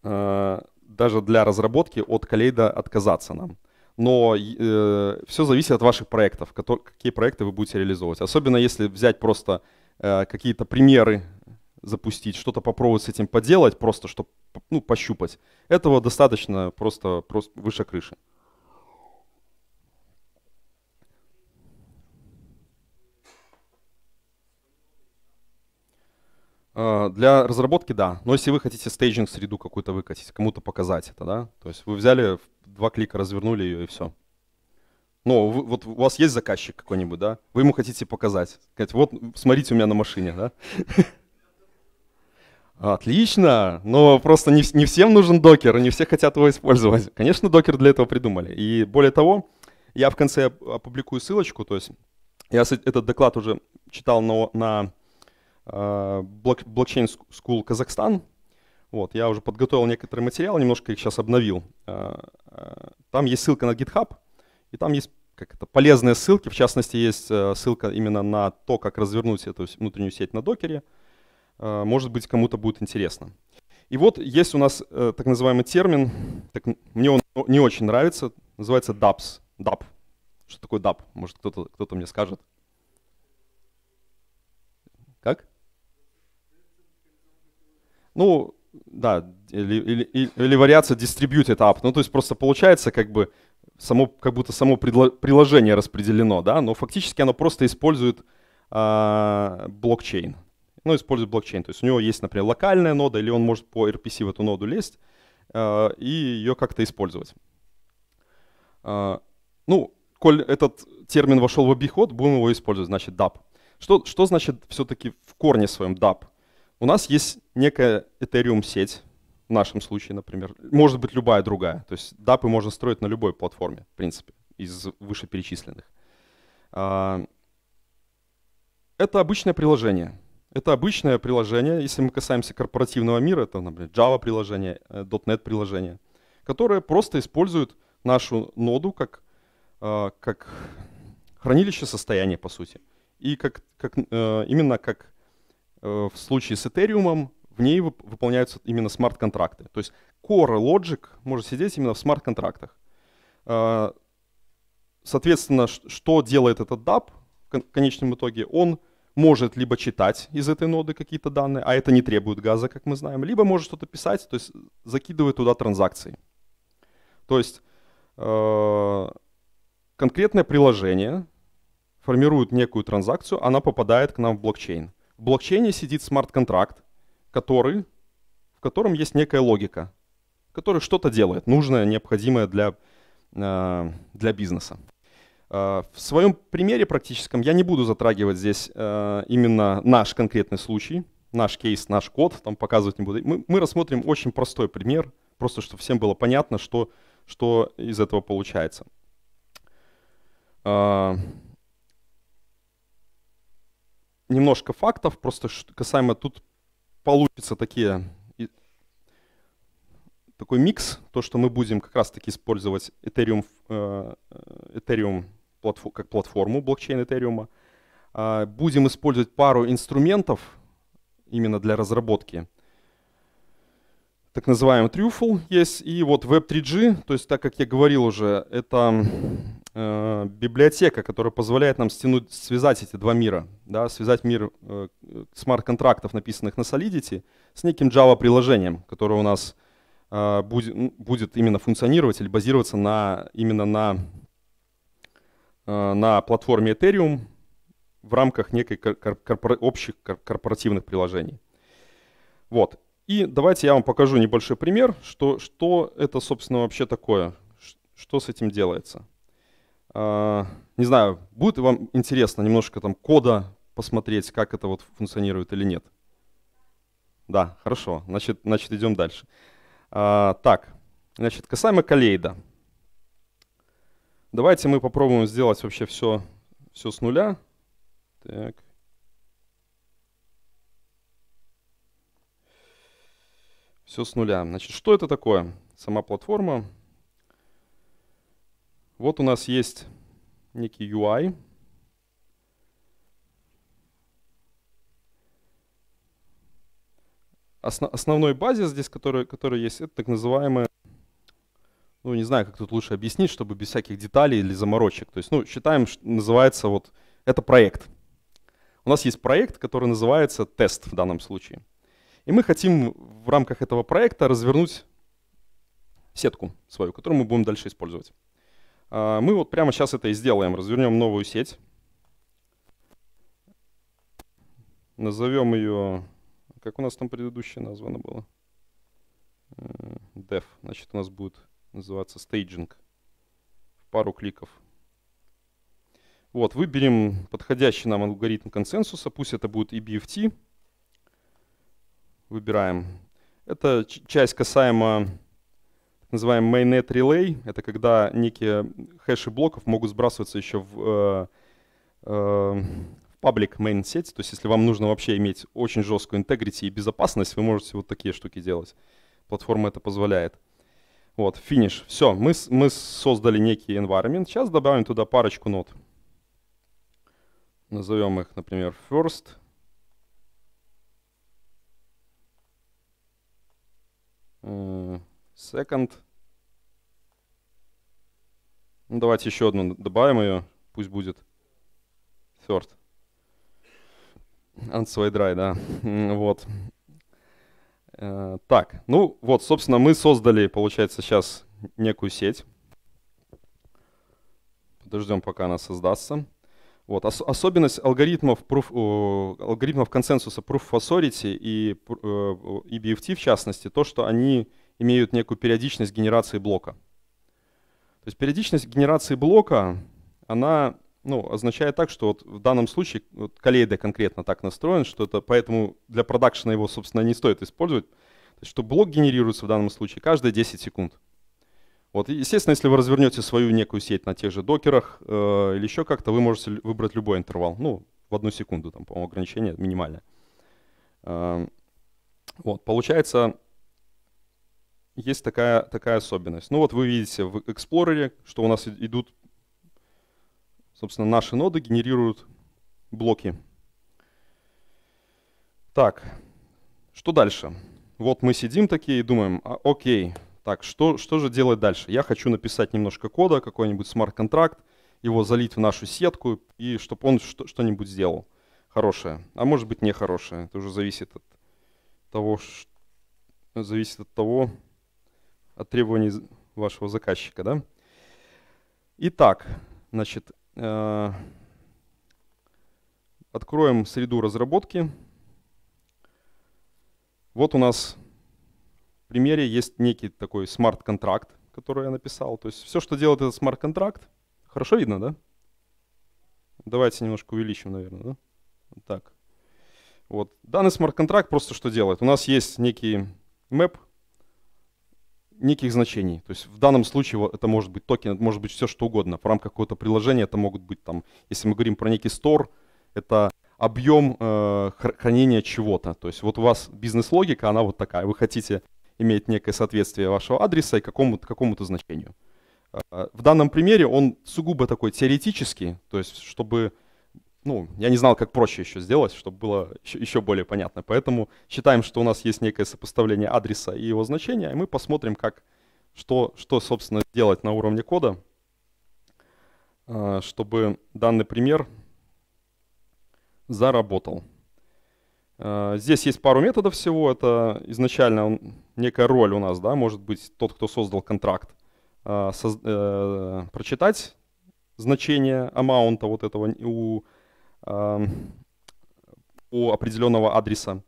а, даже для разработки от Калейда отказаться нам. Но э, все зависит от ваших проектов, которые, какие проекты вы будете реализовывать. Особенно если взять просто э, какие-то примеры, запустить, что-то попробовать с этим поделать, просто чтобы ну, пощупать. Этого достаточно просто, просто выше крыши. Э, Э, для разработки, да. Но если вы хотите стейджинг-среду какую-то выкатить, кому-то показать это, да, то есть вы взяли, два клика развернули ее и все. Но вы, вот у вас есть заказчик какой-нибудь, да, вы ему хотите показать, сказать, вот смотрите у меня на машине, да. Отлично, но просто не, не всем нужен докер, не все хотят его использовать. Конечно, докер для этого придумали. И более того, я в конце опубликую ссылочку, то есть я этот доклад уже читал на, на а, блокчейн School Казахстан. Вот, я уже подготовил некоторые материалы, немножко их сейчас обновил. А, а, там есть ссылка на GitHub, и там есть как это, полезные ссылки. В частности, есть э, ссылка именно на то, как развернуть эту внутреннюю сеть на докере. Может быть, кому-то будет интересно. И вот есть у нас э, так называемый термин, так, мне он не очень нравится, называется DAPS. DAP. Что такое DAP? Может, кто-то кто, кто -то мне скажет. Ну, да, или, или, или, или вариация distributed app. Ну, то есть просто получается как бы само, как будто само приложение распределено, да, но фактически оно просто использует э, блокчейн. Ну, использует блокчейн. То есть у него есть, например, локальная нода, или он может по RPC в эту ноду лезть э, и ее как-то использовать. Э, ну, коль этот термин вошел в обиход, будем его использовать, значит, DAP. Что, что значит все-таки в корне своем DAP? У нас есть некая Ethereum-сеть, в нашем случае, например, может быть любая другая. То есть дапы можно строить на любой платформе, в принципе, из вышеперечисленных. А, это обычное приложение. Это обычное приложение, если мы касаемся корпоративного мира, это, например, Java приложение, э, .NET приложение, которое просто использует нашу ноду как, э, как хранилище состояния, по сути. И как, как, э, именно как в случае с Ethereum в ней выполняются именно смарт-контракты. То есть core logic может сидеть именно в смарт-контрактах. А, соответственно, что делает этот DAP в конечном итоге? Он может либо читать из этой ноды какие-то данные, а это не требует газа, как мы знаем, либо может что-то писать, то есть закидывает туда транзакции. То есть а, конкретное приложение формирует некую транзакцию, она попадает к нам в блокчейн. В блокчейне сидит смарт-контракт, который, в котором есть некая логика, который что-то делает, нужное, необходимое для, э, для бизнеса. Э, в своем примере практическом я не буду затрагивать здесь э, именно наш конкретный случай, наш кейс, наш код, там показывать не буду. Мы, мы рассмотрим очень простой пример, просто чтобы всем было понятно, что, что из этого получается. Немножко фактов, просто касаемо тут получится такие, такой микс, то, что мы будем как раз-таки использовать Ethereum, э, э, Ethereum как платформу блокчейн Ethereum. А, будем использовать пару инструментов именно для разработки. Так называемый Truffle есть. И вот Web3G, то есть так как я говорил уже, это э, библиотека, которая позволяет нам стянуть, связать эти два мира, да, связать мир э, смарт-контрактов, написанных на Solidity, с неким Java-приложением, которое у нас э, будет, будет именно функционировать или базироваться на, именно на, э, на платформе Ethereum в рамках некой корпор общих корпоративных приложений. Вот. И давайте я вам покажу небольшой пример, что, что это, собственно, вообще такое, что с этим делается. А, не знаю, будет вам интересно немножко там кода посмотреть, как это вот функционирует или нет? Да, хорошо. Значит, значит идем дальше. А, так, значит, касаемо колейда. Давайте мы попробуем сделать вообще все, все с нуля. Так. Все с нуля. Значит, что это такое? Сама платформа. Вот у нас есть некий UI. основной базис здесь, который, который есть, это так называемая ну, не знаю, как тут лучше объяснить, чтобы без всяких деталей или заморочек. То есть, ну, считаем, что называется вот, это проект. У нас есть проект, который называется тест в данном случае. И мы хотим в рамках этого проекта развернуть сетку свою, которую мы будем дальше использовать. А, мы вот прямо сейчас это и сделаем. Развернем новую сеть. Назовем ее... Как у нас там предыдущая названа была, э, Dev. Значит, у нас будет называться Staging. В пару кликов. Вот, выберем подходящий нам алгоритм консенсуса. Пусть это будет EBFT. Выбираем. Это часть касаемо называем mainnet relay. Это когда некие хэши блоков могут сбрасываться еще в, э, э, main сеть. То есть если вам нужно вообще иметь очень жесткую интегрити и безопасность, вы можете вот такие штуки делать. Платформа это позволяет. Вот, финиш. Все, мы, мы создали некий environment. Сейчас добавим туда парочку нот. Назовем их, например, first. Uh, second. Ну, давайте еще одну добавим ее, пусть будет third. dry, да. Вот. Э, так, ну вот, собственно, мы создали, получается, сейчас некую сеть. Подождем, пока она создастся. Вот. Ос особенность алгоритмов, proof, э, алгоритмов консенсуса Proof of Authority и, э, и BFT, в частности, то, что они имеют некую периодичность генерации блока. То есть периодичность генерации блока, она ну, означает так, что вот в данном случае вот коллейда конкретно так настроен, что это поэтому для продакшена его, собственно, не стоит использовать. То есть, что блок генерируется в данном случае каждые 10 секунд. Вот, и, естественно, если вы развернете свою некую сеть на тех же докерах э, или еще как-то, вы можете выбрать любой интервал. Ну, в одну секунду, там, по-моему, ограничение минимальное. Э, вот, получается, есть такая, такая особенность. Ну вот вы видите в Explorer, что у нас идут, собственно, наши ноды генерируют блоки. Так, что дальше? Вот мы сидим такие и думаем, а, окей, так, что, что же делать дальше? Я хочу написать немножко кода, какой-нибудь смарт-контракт, его залить в нашу сетку, и чтобы он что-нибудь сделал. Хорошее, а может быть нехорошее. Это уже зависит от того, зависит от того, от требований вашего заказчика. Да? Итак, значит, э, откроем среду разработки. Вот у нас в примере есть некий такой смарт-контракт, который я написал. То есть все, что делает этот смарт-контракт, хорошо видно, да? Давайте немножко увеличим, наверное, да? так. Вот. Данный смарт-контракт просто что делает? У нас есть некий map, неких значений. То есть в данном случае это может быть токен, это может быть все что угодно. В рамках какого-то приложения это могут быть там, если мы говорим про некий стор, это объем э, хранения чего-то. То есть вот у вас бизнес-логика, она вот такая. Вы хотите иметь некое соответствие вашего адреса и какому-то какому значению. Э, в данном примере он сугубо такой теоретический, то есть чтобы ну, я не знал, как проще еще сделать, чтобы было еще более понятно. Поэтому считаем, что у нас есть некое сопоставление адреса и его значения, и мы посмотрим, как, что, что собственно, делать на уровне кода, а, чтобы данный пример заработал. А, здесь есть пару методов всего. Это изначально некая роль у нас, да, может быть, тот, кто создал контракт, а, соз... Э, прочитать значение амаунта вот этого у у определенного адреса,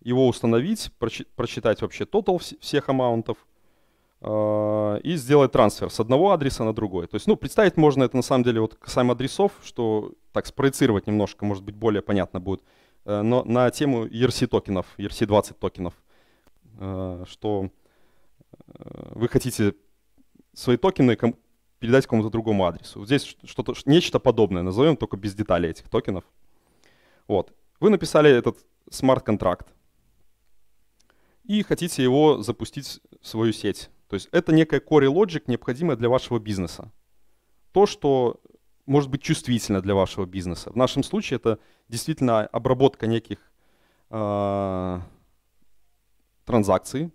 его установить, прочитать вообще тотал всех амаунтов а, и сделать трансфер с одного адреса на другой. То есть, ну, представить можно это на самом деле вот касаемо адресов, что так спроецировать немножко, может быть, более понятно будет. Э, но на тему ERC токенов, ERC20 токенов, э, что э, вы хотите свои токены передать кому-то другому адресу. Здесь что-то, нечто подобное, назовем только без деталей этих токенов. Вот. Вы написали этот смарт-контракт и хотите его запустить в свою сеть. То есть это некая core logic, необходимая для вашего бизнеса. То, что может быть чувствительно для вашего бизнеса. В нашем случае это действительно обработка неких э, транзакций,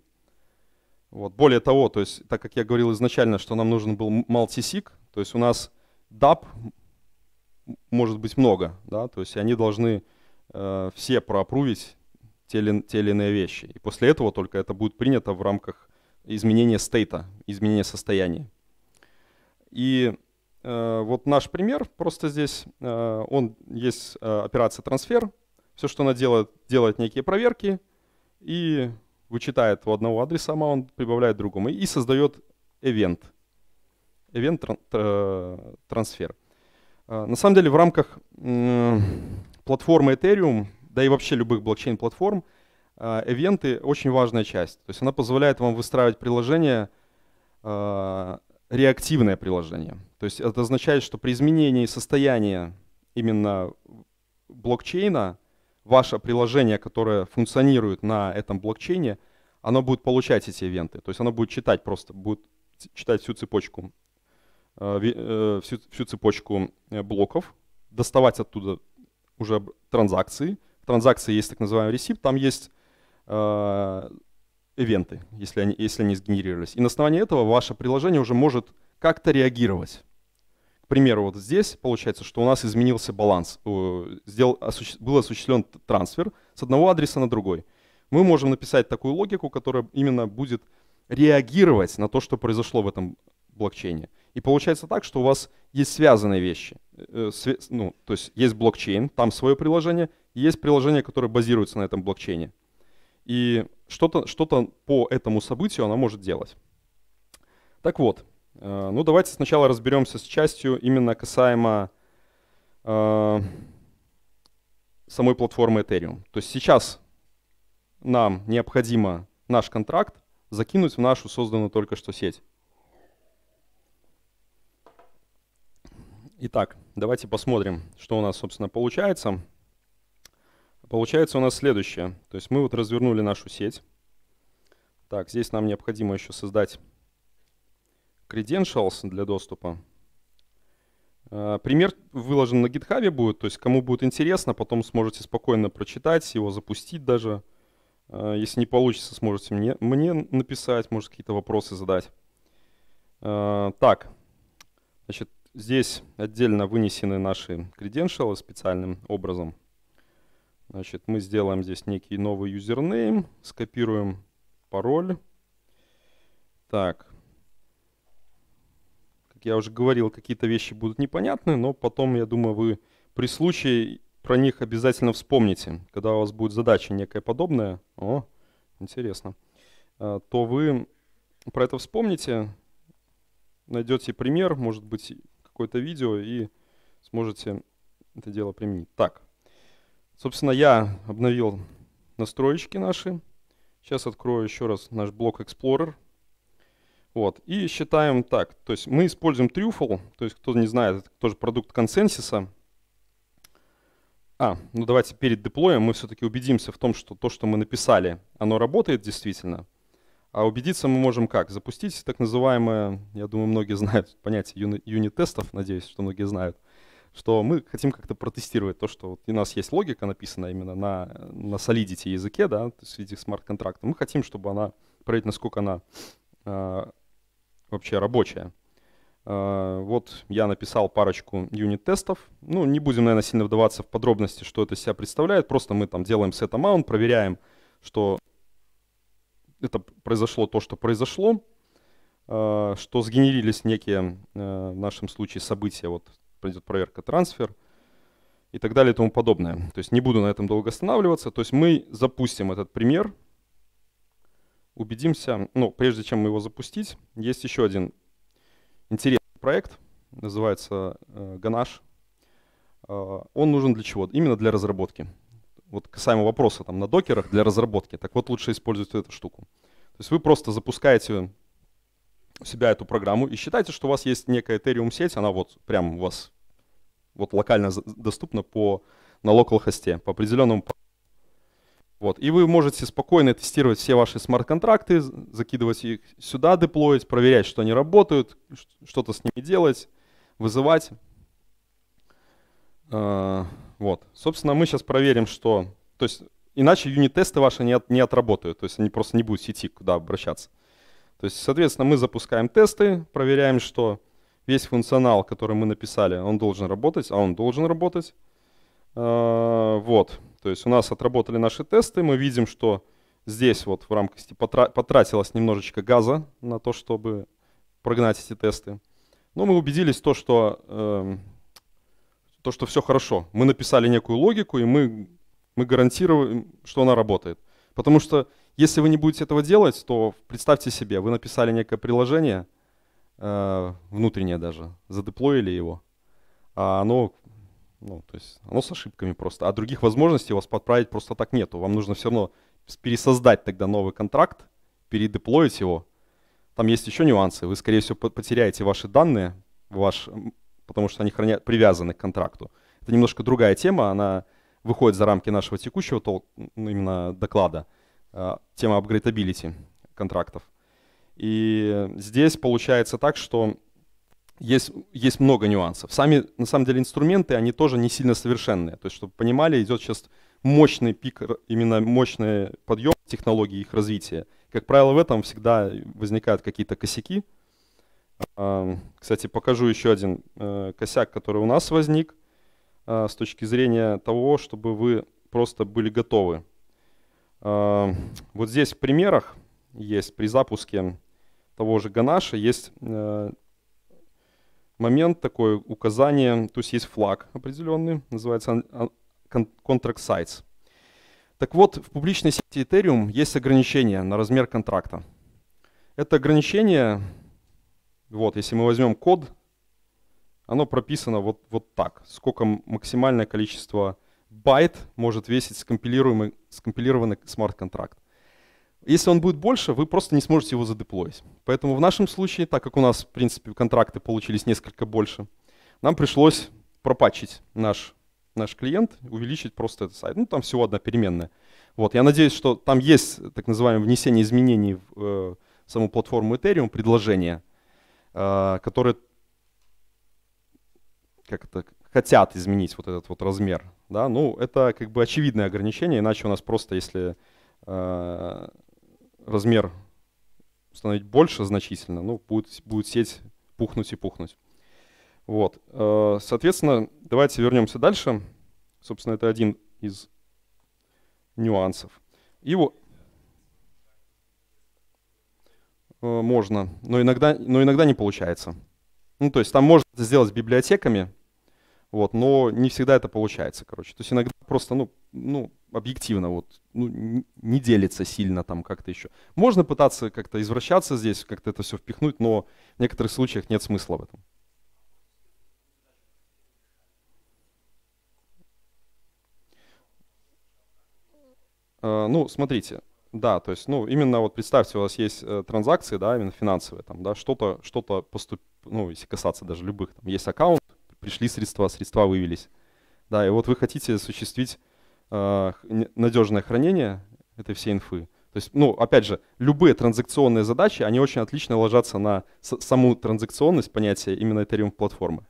вот. Более того, то есть, так как я говорил изначально, что нам нужен был multisig, то есть у нас DAP может быть много, да, то есть они должны э, все проапрувить те те или иные вещи. И после этого только это будет принято в рамках изменения стейта, изменения состояния. И э, вот наш пример, просто здесь э, он есть э, операция трансфер, все, что она делает, делает некие проверки, и вычитает у одного адреса, а он прибавляет другому и, и создает event, event э, трансфер. Э, на самом деле в рамках платформы Ethereum, да и вообще любых блокчейн-платформ, э, эвенты очень важная часть. То есть она позволяет вам выстраивать приложение, реактивное приложение. То есть это означает, что при изменении состояния именно блокчейна ваше приложение, которое функционирует на этом блокчейне, оно будет получать эти ивенты. То есть оно будет читать просто, будет читать всю цепочку, э, э, всю, всю цепочку э, блоков, доставать оттуда уже транзакции. В транзакции есть так называемый ресип, там есть ивенты, если они, если они сгенерировались. И на основании этого ваше приложение уже может как-то реагировать к примеру, вот здесь получается, что у нас изменился баланс, э, сделал, осуществ, был осуществлен трансфер с одного адреса на другой. Мы можем написать такую логику, которая именно будет реагировать на то, что произошло в этом блокчейне. И получается так, что у вас есть связанные вещи. Э, э, ну, то есть есть блокчейн, там свое приложение, есть приложение, которое базируется на этом блокчейне. И что-то что, что -то по этому событию она может делать. Так вот, Э, ну, давайте сначала разберемся с частью именно касаемо э, самой платформы Ethereum. То есть сейчас нам необходимо наш контракт закинуть в нашу созданную только что сеть. Итак, давайте посмотрим, что у нас, собственно, получается. Получается у нас следующее. То есть мы вот развернули нашу сеть. Так, здесь нам необходимо еще создать credentials для доступа. А, пример выложен на GitHub будет, то есть кому будет интересно, потом сможете спокойно прочитать, его запустить даже. А, если не получится, сможете мне, мне написать, может какие-то вопросы задать. А, так, значит, здесь отдельно вынесены наши credentials специальным образом. Значит, мы сделаем здесь некий новый юзернейм, скопируем пароль. Так, я уже говорил, какие-то вещи будут непонятны, но потом, я думаю, вы при случае про них обязательно вспомните. Когда у вас будет задача некая подобная, о, интересно, э, то вы про это вспомните, найдете пример, может быть, какое-то видео и сможете это дело применить. Так, собственно, я обновил настроечки наши. Сейчас открою еще раз наш блок Explorer. Вот. И считаем так. То есть мы используем трюфл. То есть кто не знает, это тоже продукт консенсиса. А, ну давайте перед деплоем мы все-таки убедимся в том, что то, что мы написали, оно работает действительно. А убедиться мы можем как? Запустить так называемое, я думаю, многие знают понятие юнит-тестов, надеюсь, что многие знают, что мы хотим как-то протестировать то, что вот у нас есть логика написана именно на, на Solidity языке, да, то есть в виде смарт-контракта. Мы хотим, чтобы она, проверить, насколько она а, вообще рабочая. А, вот я написал парочку юнит-тестов. Ну, не будем, наверное, сильно вдаваться в подробности, что это себя представляет. Просто мы там делаем set amount, проверяем, что это произошло то, что произошло, а, что сгенерились некие, а, в нашем случае, события. Вот пройдет проверка трансфер и так далее и тому подобное. То есть не буду на этом долго останавливаться. То есть мы запустим этот пример – убедимся, ну, прежде чем его запустить, есть еще один интересный проект, называется э, Ganache. Э, он нужен для чего? Именно для разработки. Вот касаемо вопроса там на докерах для разработки. Так вот лучше использовать эту штуку. То есть вы просто запускаете у себя эту программу и считаете, что у вас есть некая Ethereum сеть, она вот прям у вас вот локально доступна по, на локал-хосте по определенному вот. И вы можете спокойно тестировать все ваши смарт-контракты, закидывать их сюда, деплоить, проверять, что они работают, что-то с ними делать, вызывать. А, вот. Собственно, мы сейчас проверим, что... То есть иначе юнит-тесты ваши не, от, не отработают, то есть они просто не будут в сети, куда обращаться. То есть, соответственно, мы запускаем тесты, проверяем, что весь функционал, который мы написали, он должен работать, а он должен работать. А, вот. То есть у нас отработали наши тесты, мы видим, что здесь вот в рамках потратилось немножечко газа на то, чтобы прогнать эти тесты. Но мы убедились эм, то, что, э, то, что все хорошо. Мы написали некую логику, и мы, мы гарантируем, что она работает. Потому что если вы не будете этого делать, то представьте себе, вы написали некое приложение, э, внутреннее даже, задеплоили его, а оно ну, то есть оно с ошибками просто. А других возможностей вас подправить просто так нету. Вам нужно все равно пересоздать тогда новый контракт, передеплоить его. Там есть еще нюансы. Вы, скорее всего, потеряете ваши данные, ваш, потому что они хранят, привязаны к контракту. Это немножко другая тема, она выходит за рамки нашего текущего толк, ну, именно доклада. Э, тема апгрейдабилити контрактов. И здесь получается так, что есть, есть много нюансов. Сами, на самом деле, инструменты, они тоже не сильно совершенные. То есть, чтобы понимали, идет сейчас мощный пик, именно мощный подъем технологий их развития. Как правило, в этом всегда возникают какие-то косяки. А, кстати, покажу еще один э, косяк, который у нас возник а, с точки зрения того, чтобы вы просто были готовы. А, вот здесь в примерах есть при запуске того же Ганаша есть э, момент, такое указание, то есть есть флаг определенный, называется contract size. А, так вот, в публичной сети Ethereum есть ограничение на размер контракта. Это ограничение, вот, если мы возьмем код, оно прописано вот, вот так, сколько максимальное количество байт может весить скомпилируемый, скомпилированный смарт-контракт. Если он будет больше, вы просто не сможете его задеплоить. Поэтому в нашем случае, так как у нас, в принципе, контракты получились несколько больше, нам пришлось пропачить наш, наш клиент, увеличить просто этот сайт. Ну, там всего одна переменная. Вот, я надеюсь, что там есть так называемое внесение изменений в э, саму платформу Ethereum, предложение, э, которые как то хотят изменить вот этот вот размер. Да? Ну, это как бы очевидное ограничение, иначе у нас просто, если э, размер установить больше значительно, ну, будет, будет сеть пухнуть и пухнуть. Вот. Э, соответственно, давайте вернемся дальше. Собственно, это один из нюансов. Его э, можно, но иногда, но иногда не получается. Ну, то есть там можно это сделать библиотеками, вот, но не всегда это получается, короче. То есть иногда просто, ну, ну объективно, вот, ну, не делится сильно там как-то еще. Можно пытаться как-то извращаться здесь, как-то это все впихнуть, но в некоторых случаях нет смысла в этом. Э, ну, смотрите, да, то есть, ну, именно вот представьте, у вас есть э, транзакции, да, именно финансовые, там, да, что-то, что-то поступ... ну, если касаться даже любых, там, есть аккаунт, пришли средства, средства вывелись. Да, и вот вы хотите осуществить э, а, надежное хранение этой всей инфы. То есть, ну, опять же, любые транзакционные задачи, они очень отлично ложатся на саму транзакционность понятия именно Ethereum платформы.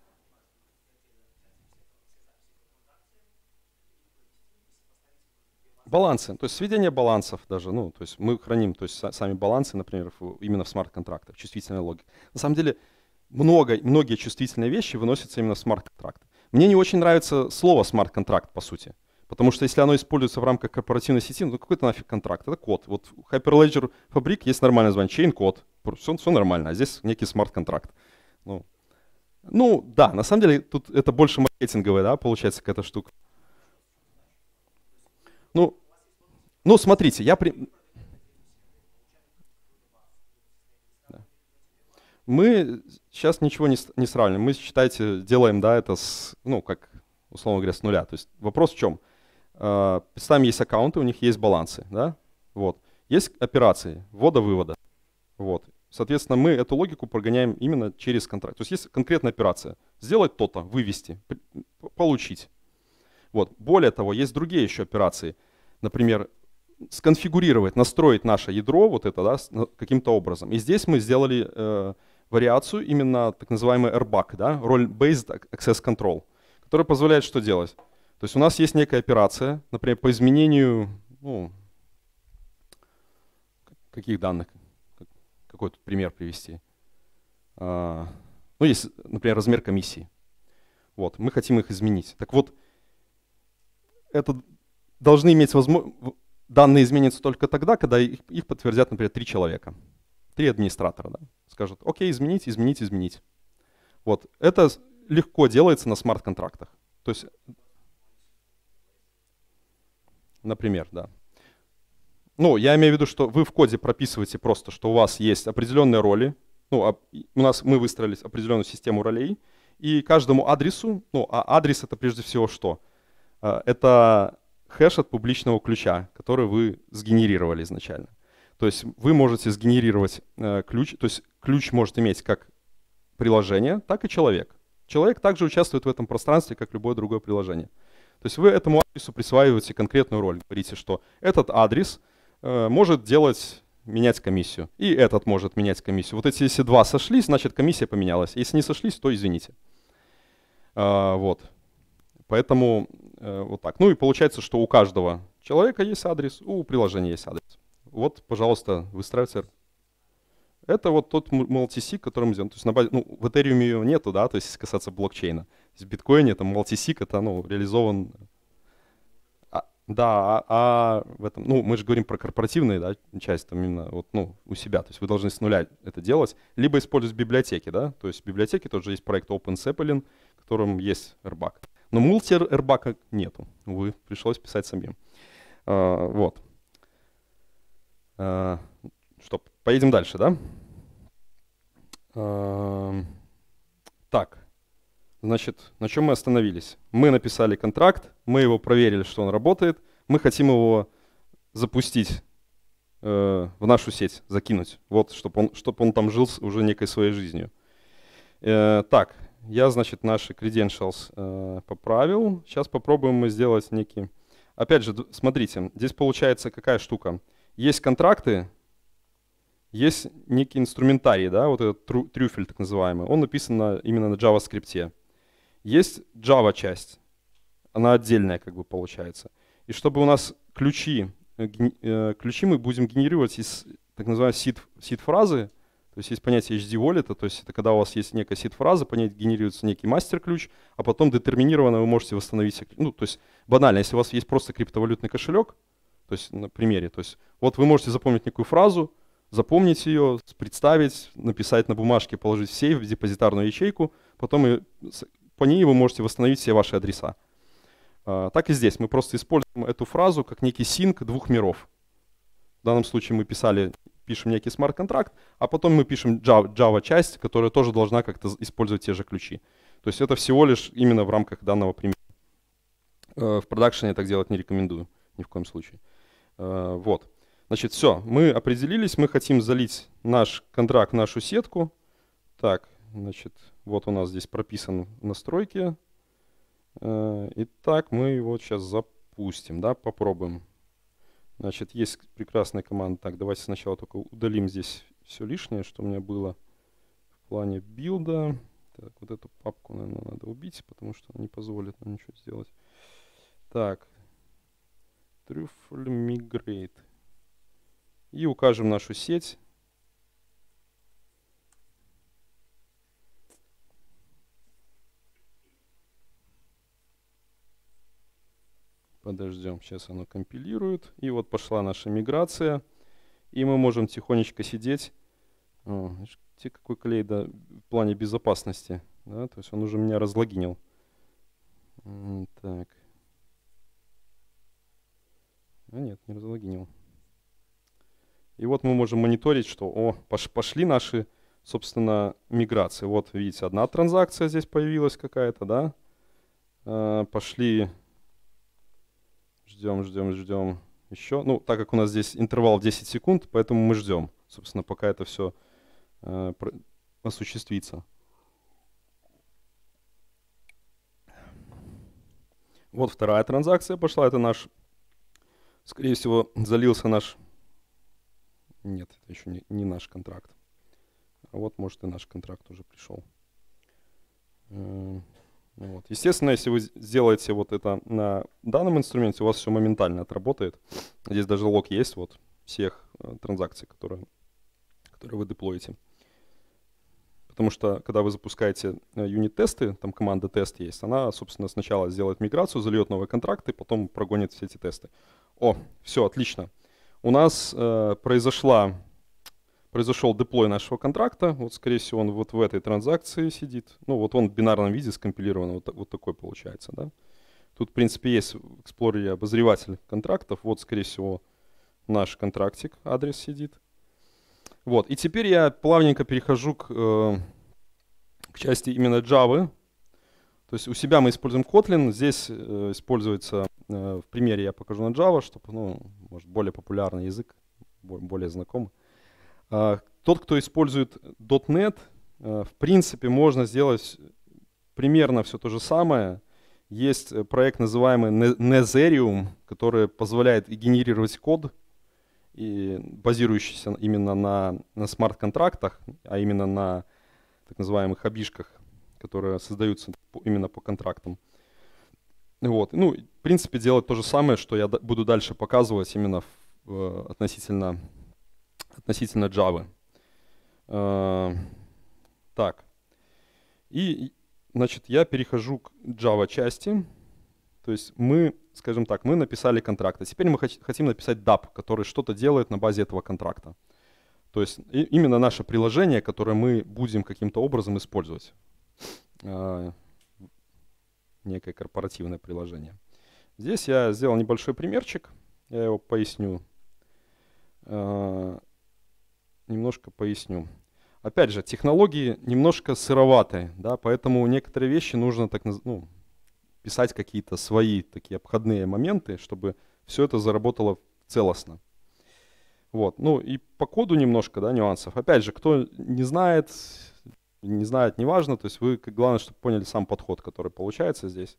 Балансы, то есть сведение балансов даже, ну, то есть мы храним, то есть сами балансы, например, именно в смарт-контрактах, чувствительная логика. На самом деле, много, многие чувствительные вещи выносятся именно в смарт-контракт. Мне не очень нравится слово смарт-контракт, по сути. Потому что если оно используется в рамках корпоративной сети, ну какой-то нафиг контракт, это код. Вот Hyperledger Fabric есть нормальное название, чейн-код, все, все нормально, а здесь некий смарт-контракт. Ну, ну да, на самом деле тут это больше маркетинговая, да, получается какая-то штука. Ну, ну смотрите, я, при, Мы сейчас ничего не, не сравним. Мы, считайте, делаем да, это с, ну, как условно говоря, с нуля. То есть вопрос в чем? Представим, а, есть аккаунты, у них есть балансы. Да? Вот. Есть операции ввода-вывода. Вот. Соответственно, мы эту логику прогоняем именно через контракт. То есть есть конкретная операция. Сделать то-то, вывести, получить. Вот. Более того, есть другие еще операции. Например, сконфигурировать, настроить наше ядро, вот это, да, каким-то образом. И здесь мы сделали э, вариацию, именно так называемый RBAC, да, Role-Based Access Control, который позволяет что делать? То есть у нас есть некая операция, например, по изменению ну, каких данных, какой тут пример привести. А, ну, есть, например, размер комиссии. Вот, мы хотим их изменить. Так вот, это должны иметь возможность, данные изменятся только тогда, когда их подтвердят, например, три человека три администратора, да, скажут, окей, изменить, изменить, изменить. Вот, это легко делается на смарт-контрактах. То есть, например, да. Ну, я имею в виду, что вы в коде прописываете просто, что у вас есть определенные роли. Ну, а, у нас мы выстроили определенную систему ролей, и каждому адресу, ну, а адрес это прежде всего что? А, это хэш от публичного ключа, который вы сгенерировали изначально. То есть вы можете сгенерировать э, ключ, то есть ключ может иметь как приложение, так и человек. Человек также участвует в этом пространстве, как любое другое приложение. То есть вы этому адресу присваиваете конкретную роль. Говорите, что этот адрес э, может делать менять комиссию. И этот может менять комиссию. Вот эти, если два сошлись, значит комиссия поменялась. Если не сошлись, то извините. А, вот. Поэтому э, вот так. Ну и получается, что у каждого человека есть адрес, у приложения есть адрес. Вот, пожалуйста, выстраивается. Это вот тот MLTC, который мы сделаем. То есть на базе, ну, в Ethereum ее нету, да, то есть касаться блокчейна. То в биткоине там MLTC, это, ну, реализован... А, да, а, а в этом, ну, мы же говорим про корпоративные, да, часть там именно вот, ну, у себя. То есть вы должны с нуля это делать. Либо использовать библиотеки, да, то есть в библиотеке тоже есть проект OpenSeppelin, в котором есть RBAC. Но мультир RBAC нету, увы, пришлось писать самим. А, вот. Э, что, поедем дальше, да? Эм, так, значит, на чем мы остановились? Мы написали контракт, мы его проверили, что он работает, мы хотим его запустить э, в нашу сеть, закинуть, вот, чтобы он, чтоб он там жил уже некой своей жизнью. Э, так, я, значит, наши credentials поправил. Сейчас попробуем мы сделать некий... Опять же, смотрите, здесь получается какая штука – есть контракты, есть некий инструментарий, да, вот этот трюфель так называемый, он написан именно на JavaScript. Есть Java часть, она отдельная как бы получается. И чтобы у нас ключи, э, э, ключи мы будем генерировать из так называемой сид фразы то есть есть понятие HD wallet, то есть это когда у вас есть некая сид-фраза, по ней генерируется некий мастер-ключ, а потом детерминированно вы можете восстановить. Ну, то есть банально, если у вас есть просто криптовалютный кошелек, то есть на примере. То есть вот вы можете запомнить некую фразу, запомнить ее, представить, написать на бумажке, положить в сейф, в депозитарную ячейку, потом и по ней вы можете восстановить все ваши адреса. А, так и здесь. Мы просто используем эту фразу как некий синк двух миров. В данном случае мы писали, пишем некий смарт-контракт, а потом мы пишем Java-часть, Java которая тоже должна как-то использовать те же ключи. То есть это всего лишь именно в рамках данного примера. Э, в продакшене так делать не рекомендую ни в коем случае. Э, вот. Значит, все, мы определились, мы хотим залить наш контракт нашу сетку. Так, значит, вот у нас здесь прописан настройки. Э, итак, мы его сейчас запустим, да, попробуем. Значит, есть прекрасная команда. Так, давайте сначала только удалим здесь все лишнее, что у меня было в плане билда. Так, вот эту папку, наверное, надо убить, потому что она не позволит нам ничего сделать. Так, Трюфель migrate И укажем нашу сеть. Подождем, сейчас оно компилирует. И вот пошла наша миграция. И мы можем тихонечко сидеть. О, какой клей да, в плане безопасности. Да? То есть он уже меня разлогинил. Так. А нет, не разлогинил. И вот мы можем мониторить, что о, пошли наши, собственно, миграции. Вот, видите, одна транзакция здесь появилась какая-то, да? Э, пошли, ждем, ждем, ждем еще. Ну, так как у нас здесь интервал 10 секунд, поэтому мы ждем, собственно, пока это все э, осуществится. Вот вторая транзакция пошла, это наш Скорее всего, залился наш... Нет, это еще не, не наш контракт. А вот, может, и наш контракт уже пришел. Э, вот. Естественно, если вы сделаете вот это на данном инструменте, у вас все моментально отработает. Здесь даже лог есть вот всех э, транзакций, которые, которые вы деплоите. Потому что, когда вы запускаете э, юнит-тесты, там команда тест есть, она, собственно, сначала сделает миграцию, зальет новые контракты, потом прогонит все эти тесты. О, все, отлично. У нас э, произошла, произошел деплой нашего контракта. Вот, скорее всего, он вот в этой транзакции сидит. Ну, вот он в бинарном виде скомпилирован. Вот, вот такой получается, да. Тут, в принципе, есть в Explorer обозреватель контрактов. Вот, скорее всего, наш контрактик, адрес сидит. Вот, и теперь я плавненько перехожу к, э, к части именно Java. То есть у себя мы используем Kotlin, здесь э, используется Э, в примере я покажу на Java, чтобы, ну, может, более популярный язык, более знакомый. А, тот, кто использует .NET, э, в принципе, можно сделать примерно все то же самое. Есть э, проект, называемый Netherium, который позволяет генерировать код, и базирующийся именно на, на смарт-контрактах, а именно на так называемых обишках, которые создаются именно по контрактам. Вот. Ну, в принципе, делать то же самое, что я буду дальше показывать именно в, в, относительно, относительно Java. Э, так. И, значит, я перехожу к Java части. То есть мы, скажем так, мы написали контракт. А теперь мы хотим написать DAP, который что-то делает на базе этого контракта. То есть именно наше приложение, которое мы будем каким-то образом использовать. Э, некое корпоративное приложение. Здесь я сделал небольшой примерчик, я его поясню. А, немножко поясню. Опять же, технологии немножко сыроватые, да, поэтому некоторые вещи нужно так, ну, писать какие-то свои такие обходные моменты, чтобы все это заработало целостно. Вот. Ну и по коду немножко да, нюансов. Опять же, кто не знает, не знает, важно. То есть вы, главное, чтобы поняли сам подход, который получается здесь.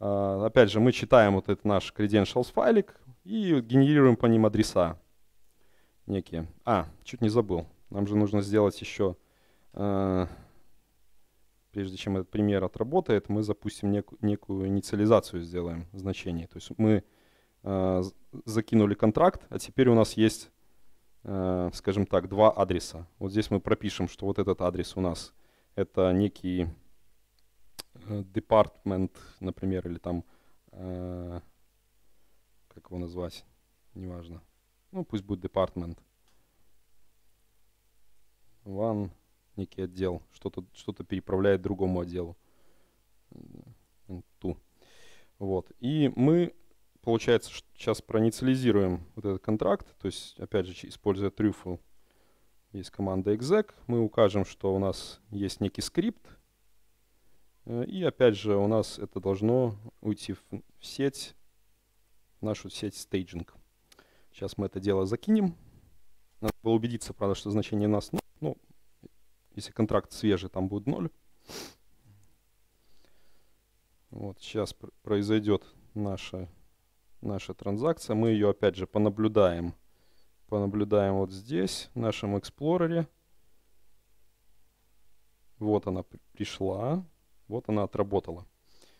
А, опять же, мы читаем вот этот наш credentials файлик и генерируем по ним адреса некие. А, чуть не забыл. Нам же нужно сделать еще, а, прежде чем этот пример отработает, мы запустим некую, некую инициализацию сделаем значение. То есть мы а, закинули контракт, а теперь у нас есть Э, скажем так, два адреса. Вот здесь мы пропишем, что вот этот адрес у нас это некий э, департмент, например, или там, э, как его назвать, неважно. Ну, пусть будет департмент One, некий отдел, что-то что, -то, что -то переправляет другому отделу. Ту. Вот. И мы получается, что сейчас проинициализируем вот этот контракт, то есть, опять же, используя трюфл, есть команда exec, мы укажем, что у нас есть некий скрипт, э, и опять же, у нас это должно уйти в, в сеть, в нашу сеть staging. Сейчас мы это дело закинем. Надо было убедиться, правда, что значение у нас, ну, ну если контракт свежий, там будет 0. Вот, сейчас пр произойдет наша наша транзакция. Мы ее опять же понаблюдаем. Понаблюдаем вот здесь, в нашем эксплорере. Вот она пришла, вот она отработала.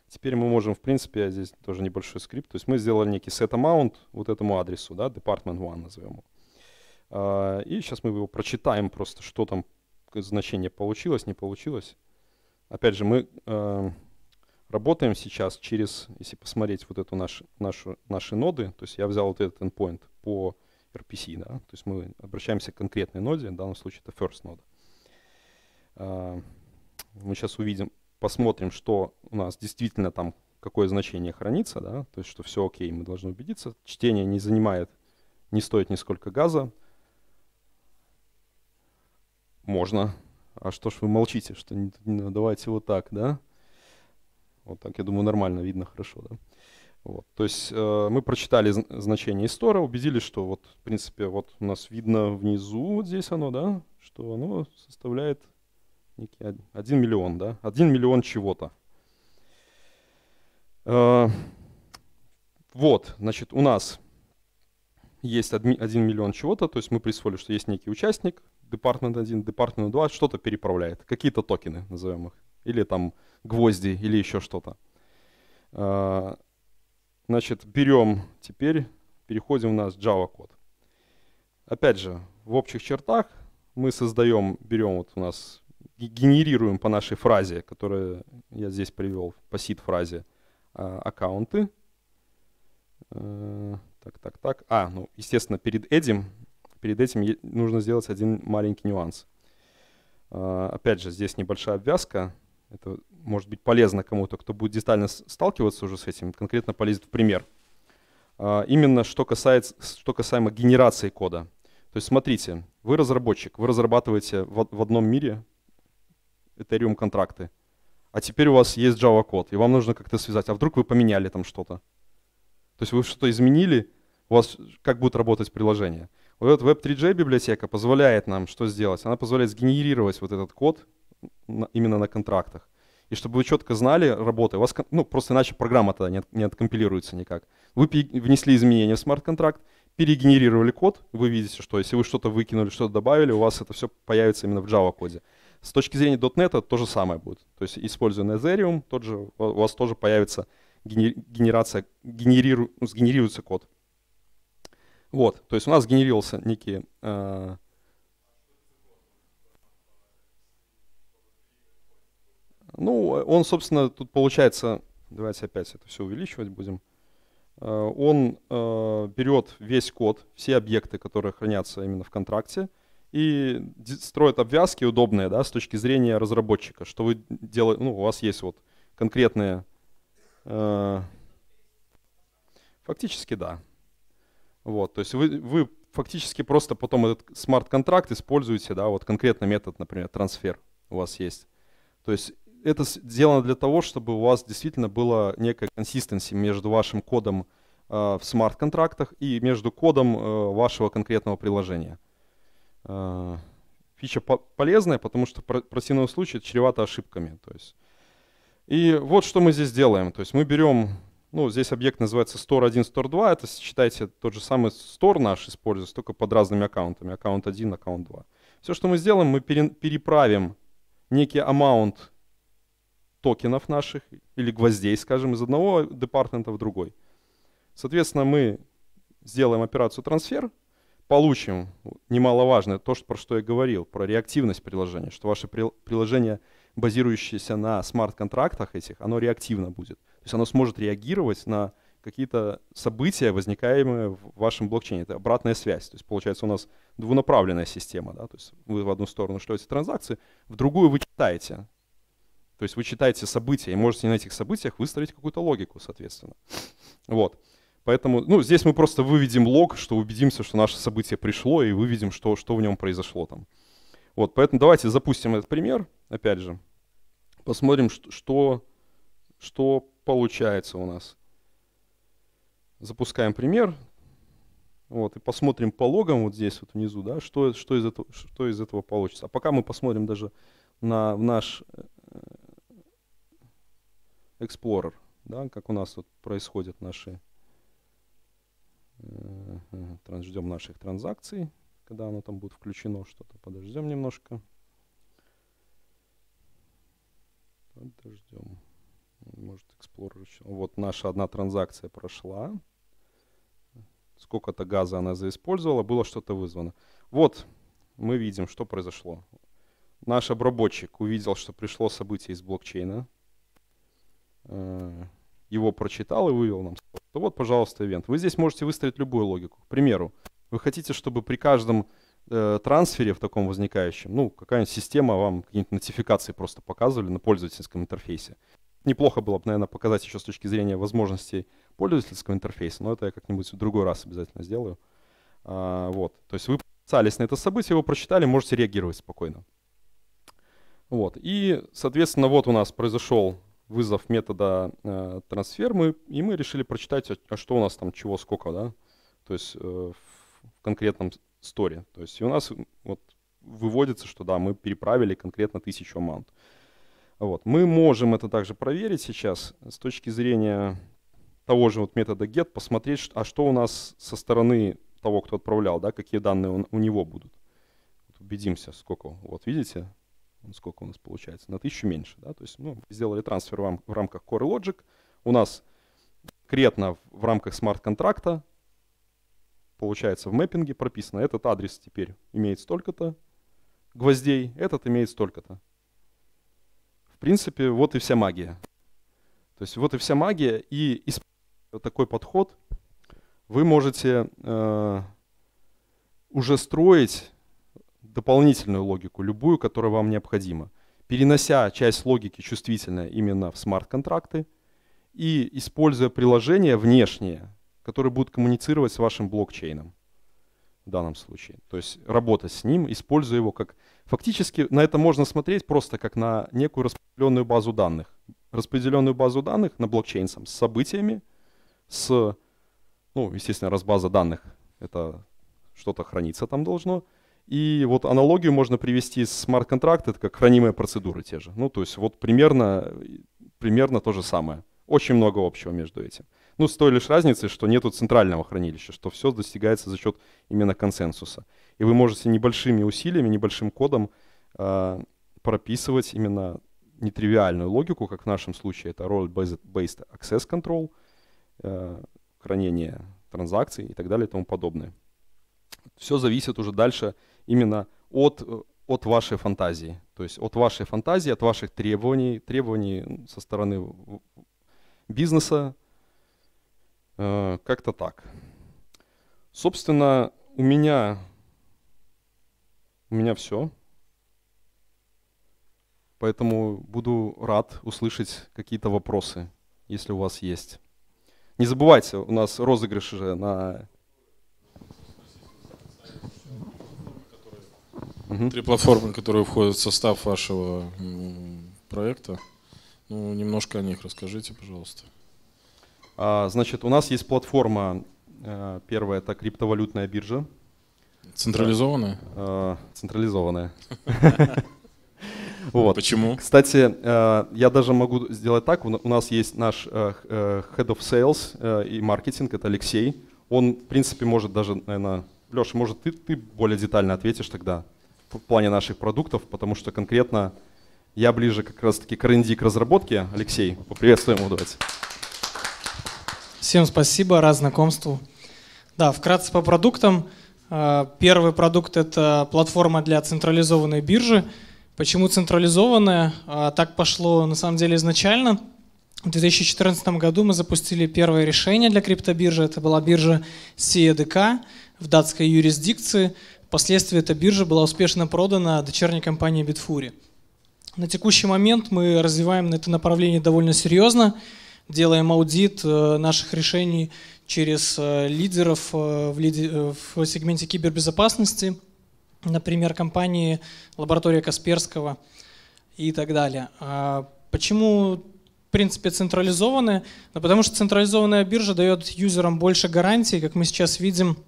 Теперь мы можем, в принципе, я здесь тоже небольшой скрипт. То есть мы сделали некий set amount вот этому адресу, да, department one назовем его. А, и сейчас мы его прочитаем просто, что там значение получилось, не получилось. Опять же, мы э, Работаем сейчас через, если посмотреть вот эту наш, нашу, наши ноды, то есть я взял вот этот endpoint по RPC, да, то есть мы обращаемся к конкретной ноде, в данном случае это first нода. А, мы сейчас увидим, посмотрим, что у нас действительно там, какое значение хранится, да, то есть что все окей, мы должны убедиться. Чтение не занимает, не стоит нисколько газа. Можно. А что ж вы молчите, что не, не, давайте вот так, да? Вот так, я думаю, нормально видно хорошо, да. Вот. То есть э, мы прочитали значение истора, убедились, что вот, в принципе, вот у нас видно внизу, вот здесь оно, да, что оно составляет некий 1 миллион, да, 1 миллион чего-то. Э, вот, значит, у нас есть 1 миллион чего-то, то есть мы присвоили, что есть некий участник, департмент 1, департмент 2, что-то переправляет, какие-то токены, назовем их или там гвозди, или еще что-то. А, значит, берем теперь, переходим в наш Java код. Опять же, в общих чертах мы создаем, берем вот у нас, генерируем по нашей фразе, которую я здесь привел, по сид-фразе, а, аккаунты. А, так, так, так. А, ну, естественно, перед этим, перед этим нужно сделать один маленький нюанс. Опять же, здесь небольшая обвязка. Это может быть полезно кому-то, кто будет детально сталкиваться уже с этим, конкретно полезет в пример. А, именно что, касается, что касаемо генерации кода. То есть смотрите, вы разработчик, вы разрабатываете в, в одном мире Ethereum контракты, а теперь у вас есть Java код, и вам нужно как-то связать. А вдруг вы поменяли там что-то? То есть вы что-то изменили, у вас как будет работать приложение. Вот эта Web3j библиотека позволяет нам что сделать? Она позволяет сгенерировать вот этот код, на, именно на контрактах. И чтобы вы четко знали, работая, у вас, ну, просто иначе программа тогда не, от, не откомпилируется никак. Вы внесли изменения в смарт-контракт, перегенерировали код, вы видите, что если вы что-то выкинули, что-то добавили, у вас это все появится именно в Java-коде. С точки зрения .NET то же самое будет. То есть, используя Ethereum, тот же, у вас тоже появится генерация, генериру, ну, сгенерируется код. Вот, то есть у нас генерился некий э, Ну, он, собственно, тут получается, давайте опять это все увеличивать будем. Э, он э, берет весь код, все объекты, которые хранятся именно в контракте, и строит обвязки удобные, да, с точки зрения разработчика, что вы делаете, ну, у вас есть вот конкретные, э, фактически, да. Вот, то есть вы, вы фактически просто потом этот смарт-контракт используете, да, вот конкретно метод, например, трансфер у вас есть. То есть это сделано для того, чтобы у вас действительно было некая консистенция между вашим кодом э, в смарт-контрактах и между кодом э, вашего конкретного приложения. Э, фича полезная, потому что в противном случае чревато ошибками. То есть. И вот что мы здесь делаем. То есть мы берем, ну, здесь объект называется store 1, store 2. Это, считайте, тот же самый store наш используется, только под разными аккаунтами. Аккаунт 1, аккаунт 2. Все, что мы сделаем, мы переправим некий amount токенов наших или гвоздей, скажем, из одного департамента в другой. Соответственно, мы сделаем операцию трансфер, получим немаловажное то, про что я говорил, про реактивность приложения, что ваше приложение, базирующееся на смарт-контрактах этих, оно реактивно будет. То есть оно сможет реагировать на какие-то события, возникаемые в вашем блокчейне. Это обратная связь. То есть получается у нас двунаправленная система. Да? То есть вы в одну сторону шлете транзакции, в другую вы читаете то есть вы читаете события и можете на этих событиях выстроить какую-то логику, соответственно. Вот. Поэтому, ну, здесь мы просто выведем лог, что убедимся, что наше событие пришло, и выведем, что, что в нем произошло там. Вот, поэтому давайте запустим этот пример, опять же. Посмотрим, что, что получается у нас. Запускаем пример. Вот, и посмотрим по логам вот здесь вот внизу, да, что, что, из, этого, что из этого получится. А пока мы посмотрим даже на в наш э, Explorer, да, как у нас вот происходят наши, э, э ждем наших транзакций, когда оно там будет включено что-то. Подождем немножко. Подождем. Может, Explorer еще. Вот наша одна транзакция прошла. Сколько-то газа она заиспользовала, было что-то вызвано. Вот мы видим, что произошло. Наш обработчик увидел, что пришло событие из блокчейна, Э, его прочитал и вывел нам, то вот, пожалуйста, ивент. Вы здесь можете выставить любую логику. К примеру, вы хотите, чтобы при каждом э, трансфере в таком возникающем, ну, какая-нибудь система вам какие-нибудь нотификации просто показывали на пользовательском интерфейсе. Неплохо было бы, наверное, показать еще с точки зрения возможностей пользовательского интерфейса, но это я как-нибудь в другой раз обязательно сделаю. А, вот, то есть вы подписались на это событие, его прочитали, можете реагировать спокойно. Вот, и, соответственно, вот у нас произошел вызов метода э, мы и мы решили прочитать, а, а, что у нас там, чего, сколько, да, то есть э, в конкретном сторе. То есть и у нас вот выводится, что да, мы переправили конкретно тысячу амаунт. Вот. Мы можем это также проверить сейчас с точки зрения того же вот метода get, посмотреть, а что у нас со стороны того, кто отправлял, да, какие данные у, у него будут. убедимся, сколько. Вот видите, сколько у нас получается, на тысячу меньше. Да? То есть ну, сделали трансфер вам в рамках Core Logic, у нас конкретно в рамках смарт-контракта, получается, в мэппинге прописано, этот адрес теперь имеет столько-то гвоздей, этот имеет столько-то. В принципе, вот и вся магия. То есть вот и вся магия, и используя такой подход, вы можете э, уже строить дополнительную логику, любую, которая вам необходима, перенося часть логики чувствительная именно в смарт-контракты и используя приложения внешние, которые будут коммуницировать с вашим блокчейном в данном случае. То есть работать с ним, используя его как... Фактически на это можно смотреть просто как на некую распределенную базу данных. Распределенную базу данных на блокчейн сам, с событиями, с, ну, естественно, раз база данных, это что-то хранится там должно, и вот аналогию можно привести с смарт-контракт, это как хранимые процедуры те же. Ну, то есть вот примерно, примерно то же самое. Очень много общего между этим. Ну, с той лишь разницей, что нету центрального хранилища, что все достигается за счет именно консенсуса. И вы можете небольшими усилиями, небольшим кодом э, прописывать именно нетривиальную логику, как в нашем случае это role-based access control, э, хранение транзакций и так далее и тому подобное. Все зависит уже дальше от именно от, от вашей фантазии. То есть от вашей фантазии, от ваших требований, требований со стороны бизнеса. Э, как-то так. Собственно, у меня, у меня все. Поэтому буду рад услышать какие-то вопросы, если у вас есть. Не забывайте, у нас розыгрыш уже на Угу. Три платформы, которые входят в состав вашего проекта. Ну, немножко о них расскажите, пожалуйста. А, значит, у нас есть платформа. Э, первая – это криптовалютная биржа. Централизованная? А, централизованная. Вот. Почему? Кстати, э, я даже могу сделать так. У нас есть наш Head of Sales и маркетинг, это Алексей. Он, в принципе, может даже, наверное, Леша, может, ты, ты более детально ответишь тогда в плане наших продуктов, потому что конкретно я ближе как раз-таки к R&D, к разработке. Алексей, поприветствуем его, давайте. Всем спасибо, рад знакомству. Да, вкратце по продуктам. Э, первый продукт — это платформа для централизованной биржи. Почему централизованная? Э, так пошло на самом деле изначально. В 2014 году мы запустили первое решение для криптобиржи. Это была биржа CEDK в датской юрисдикции — Впоследствии эта биржа была успешно продана дочерней компании Bitfury. На текущий момент мы развиваем это направление довольно серьезно, делаем аудит э, наших решений через э, лидеров э, в, лиде, в сегменте кибербезопасности, например, компании «Лаборатория Касперского» и так далее. А почему в принципе централизованная? Ну, потому что централизованная биржа дает юзерам больше гарантий, как мы сейчас видим –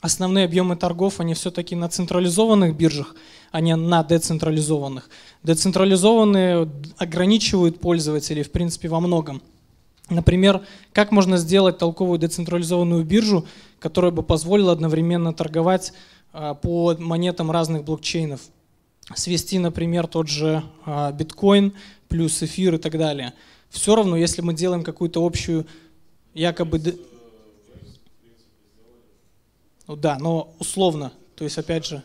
основные объемы торгов, они все-таки на централизованных биржах, а не на децентрализованных. Децентрализованные ограничивают пользователей, в принципе, во многом. Например, как можно сделать толковую децентрализованную биржу, которая бы позволила одновременно торговать а, по монетам разных блокчейнов. Свести, например, тот же а, биткоин плюс эфир и так далее. Все равно, если мы делаем какую-то общую якобы ну да, но условно. То есть, опять же,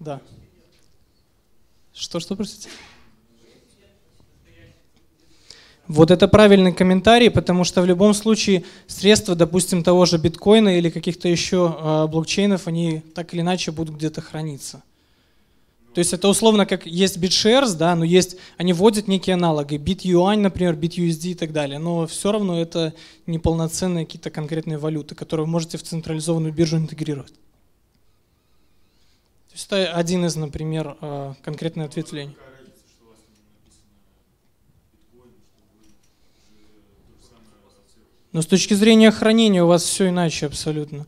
да. Что, что, простите? Вот это правильный комментарий, потому что в любом случае средства, допустим, того же биткоина или каких-то еще а, блокчейнов, они так или иначе будут где-то храниться. То есть это условно как есть BitShares, да, но есть, они вводят некие аналоги, BitYuan, например, BitUSD и так далее, но все равно это неполноценные какие-то конкретные валюты, которые вы можете в централизованную биржу интегрировать. То есть это один из, например, э, конкретных ответвлений. Но с точки зрения хранения у вас все иначе абсолютно.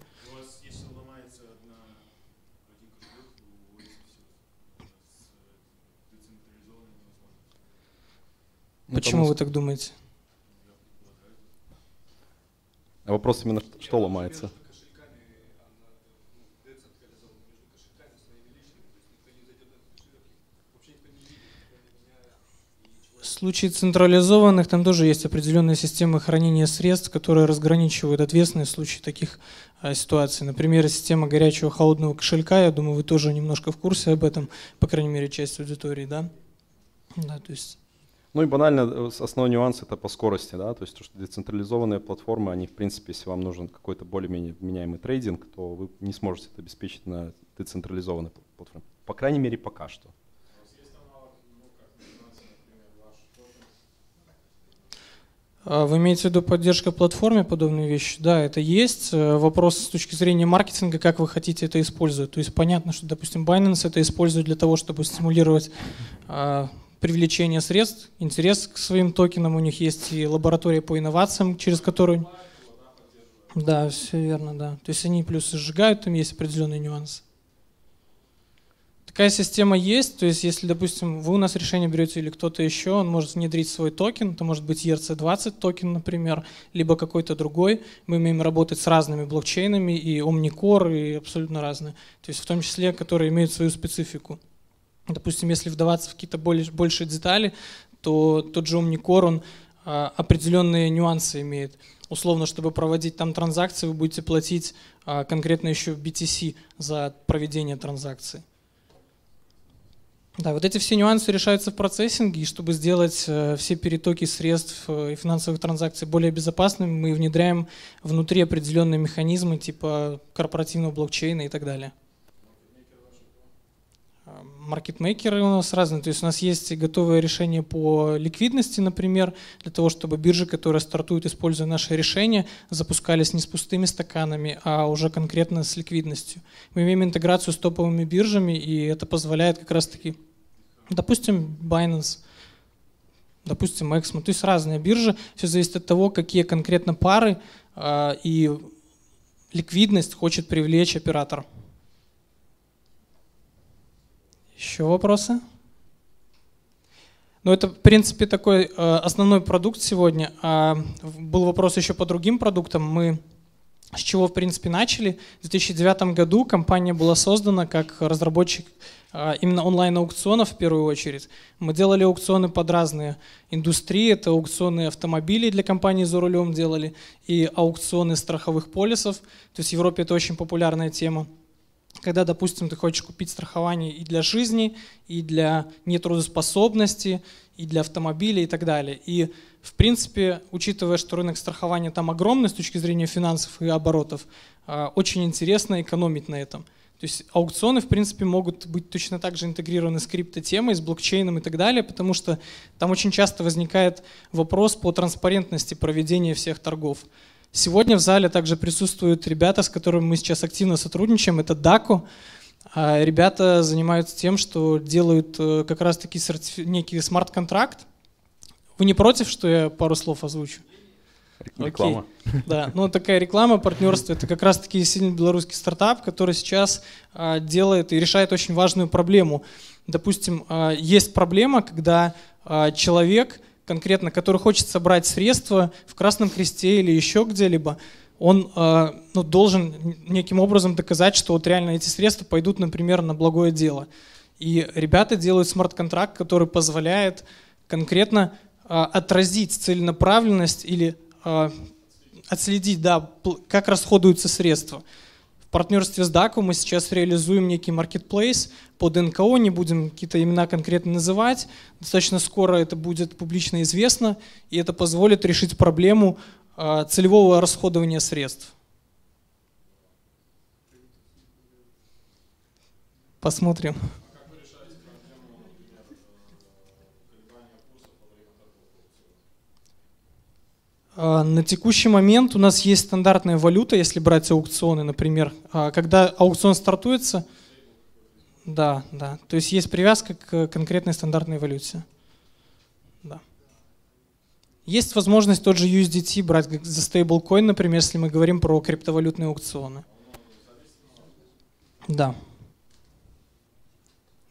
Почему вы так думаете? А вопрос именно, что ломается? В случае централизованных там тоже есть определенная система хранения средств, которые разграничивают ответственность в случае таких а, ситуаций. Например, система горячего холодного кошелька, я думаю, вы тоже немножко в курсе об этом, по крайней мере, часть аудитории, да? Да, то есть ну и банально э, основной нюанс это по скорости, да, то есть то, что децентрализованные платформы, они в принципе, если вам нужен какой-то более-менее вменяемый трейдинг, то вы не сможете это обеспечить на децентрализованной платформе. По крайней мере, пока что. А вы имеете в виду поддержка платформе, подобные вещи? Да, это есть. Э, вопрос с точки зрения маркетинга, как вы хотите это использовать. То есть понятно, что, допустим, Binance это использует для того, чтобы стимулировать а, привлечения средств, интерес к своим токенам. У них есть и лаборатория по инновациям, через которую... Да, все верно, да. То есть они плюсы сжигают, там есть определенный нюанс Такая система есть, то есть если, допустим, вы у нас решение берете или кто-то еще, он может внедрить свой токен, это может быть ERC20 токен, например, либо какой-то другой. Мы умеем работать с разными блокчейнами, и Omnicore, и абсолютно разные, то есть в том числе, которые имеют свою специфику. Допустим, если вдаваться в какие-то более, большие детали, то тот же Omnicore, он а, определенные нюансы имеет. Условно, чтобы проводить там транзакции, вы будете платить а, конкретно еще BTC за проведение транзакции. Да, вот эти все нюансы решаются в процессинге, и чтобы сделать э, все перетоки средств э, и финансовых транзакций более безопасными, мы внедряем внутри определенные механизмы типа корпоративного блокчейна и так далее маркетмейкеры у нас разные. То есть у нас есть готовое решение по ликвидности, например, для того, чтобы биржи, которые стартуют, используя наше решение, запускались не с пустыми стаканами, а уже конкретно с ликвидностью. Мы имеем интеграцию с топовыми биржами, и это позволяет как раз-таки, допустим, Binance, допустим, Exmo, то есть разные биржи. Все зависит от того, какие конкретно пары э, и ликвидность хочет привлечь оператор. Еще вопросы? Ну, это, в принципе, такой э, основной продукт сегодня. А был вопрос еще по другим продуктам. Мы с чего, в принципе, начали. В 2009 году компания была создана как разработчик а, именно онлайн-аукционов в первую очередь. Мы делали аукционы под разные индустрии. Это аукционы автомобилей для компании «За рулем» делали и аукционы страховых полисов. То есть в Европе это очень популярная тема когда, допустим, ты хочешь купить страхование и для жизни, и для нетрудоспособности, и для автомобиля и так далее. И, в принципе, учитывая, что рынок страхования там огромный с точки зрения финансов и оборотов, э, очень интересно экономить на этом. То есть аукционы, в принципе, могут быть точно так же интегрированы с криптотемой, с блокчейном и так далее, потому что там очень часто возникает вопрос по транспарентности проведения всех торгов. Сегодня в зале также присутствуют ребята, с которыми мы сейчас активно сотрудничаем. Это DACO. А ребята занимаются тем, что делают э, как раз-таки некий смарт-контракт. Вы не против, что я пару слов озвучу? Реклама. Окей. Да, ну такая реклама, партнерство, это как раз-таки сильный белорусский стартап, который сейчас а, делает и решает очень важную проблему. Допустим, а, есть проблема, когда человек – конкретно, который хочет собрать средства в Красном Кресте или еще где-либо, он э, ну, должен неким образом доказать, что вот реально эти средства пойдут, например, на благое дело. И ребята делают смарт-контракт, который позволяет конкретно э, отразить целенаправленность или э, отследить, да, как расходуются средства партнерстве с DACO мы сейчас реализуем некий маркетплейс под НКО, не будем какие-то имена конкретно называть. Достаточно скоро это будет публично известно, и это позволит решить проблему а, целевого расходования средств. Посмотрим. А, на текущий момент у нас есть стандартная валюта, если брать аукционы, например. А, когда аукцион стартуется, да, да. То есть есть привязка к конкретной стандартной валюте. Да. Есть возможность тот же USDT брать за стейблкоин, например, если мы говорим про криптовалютные аукционы. Да.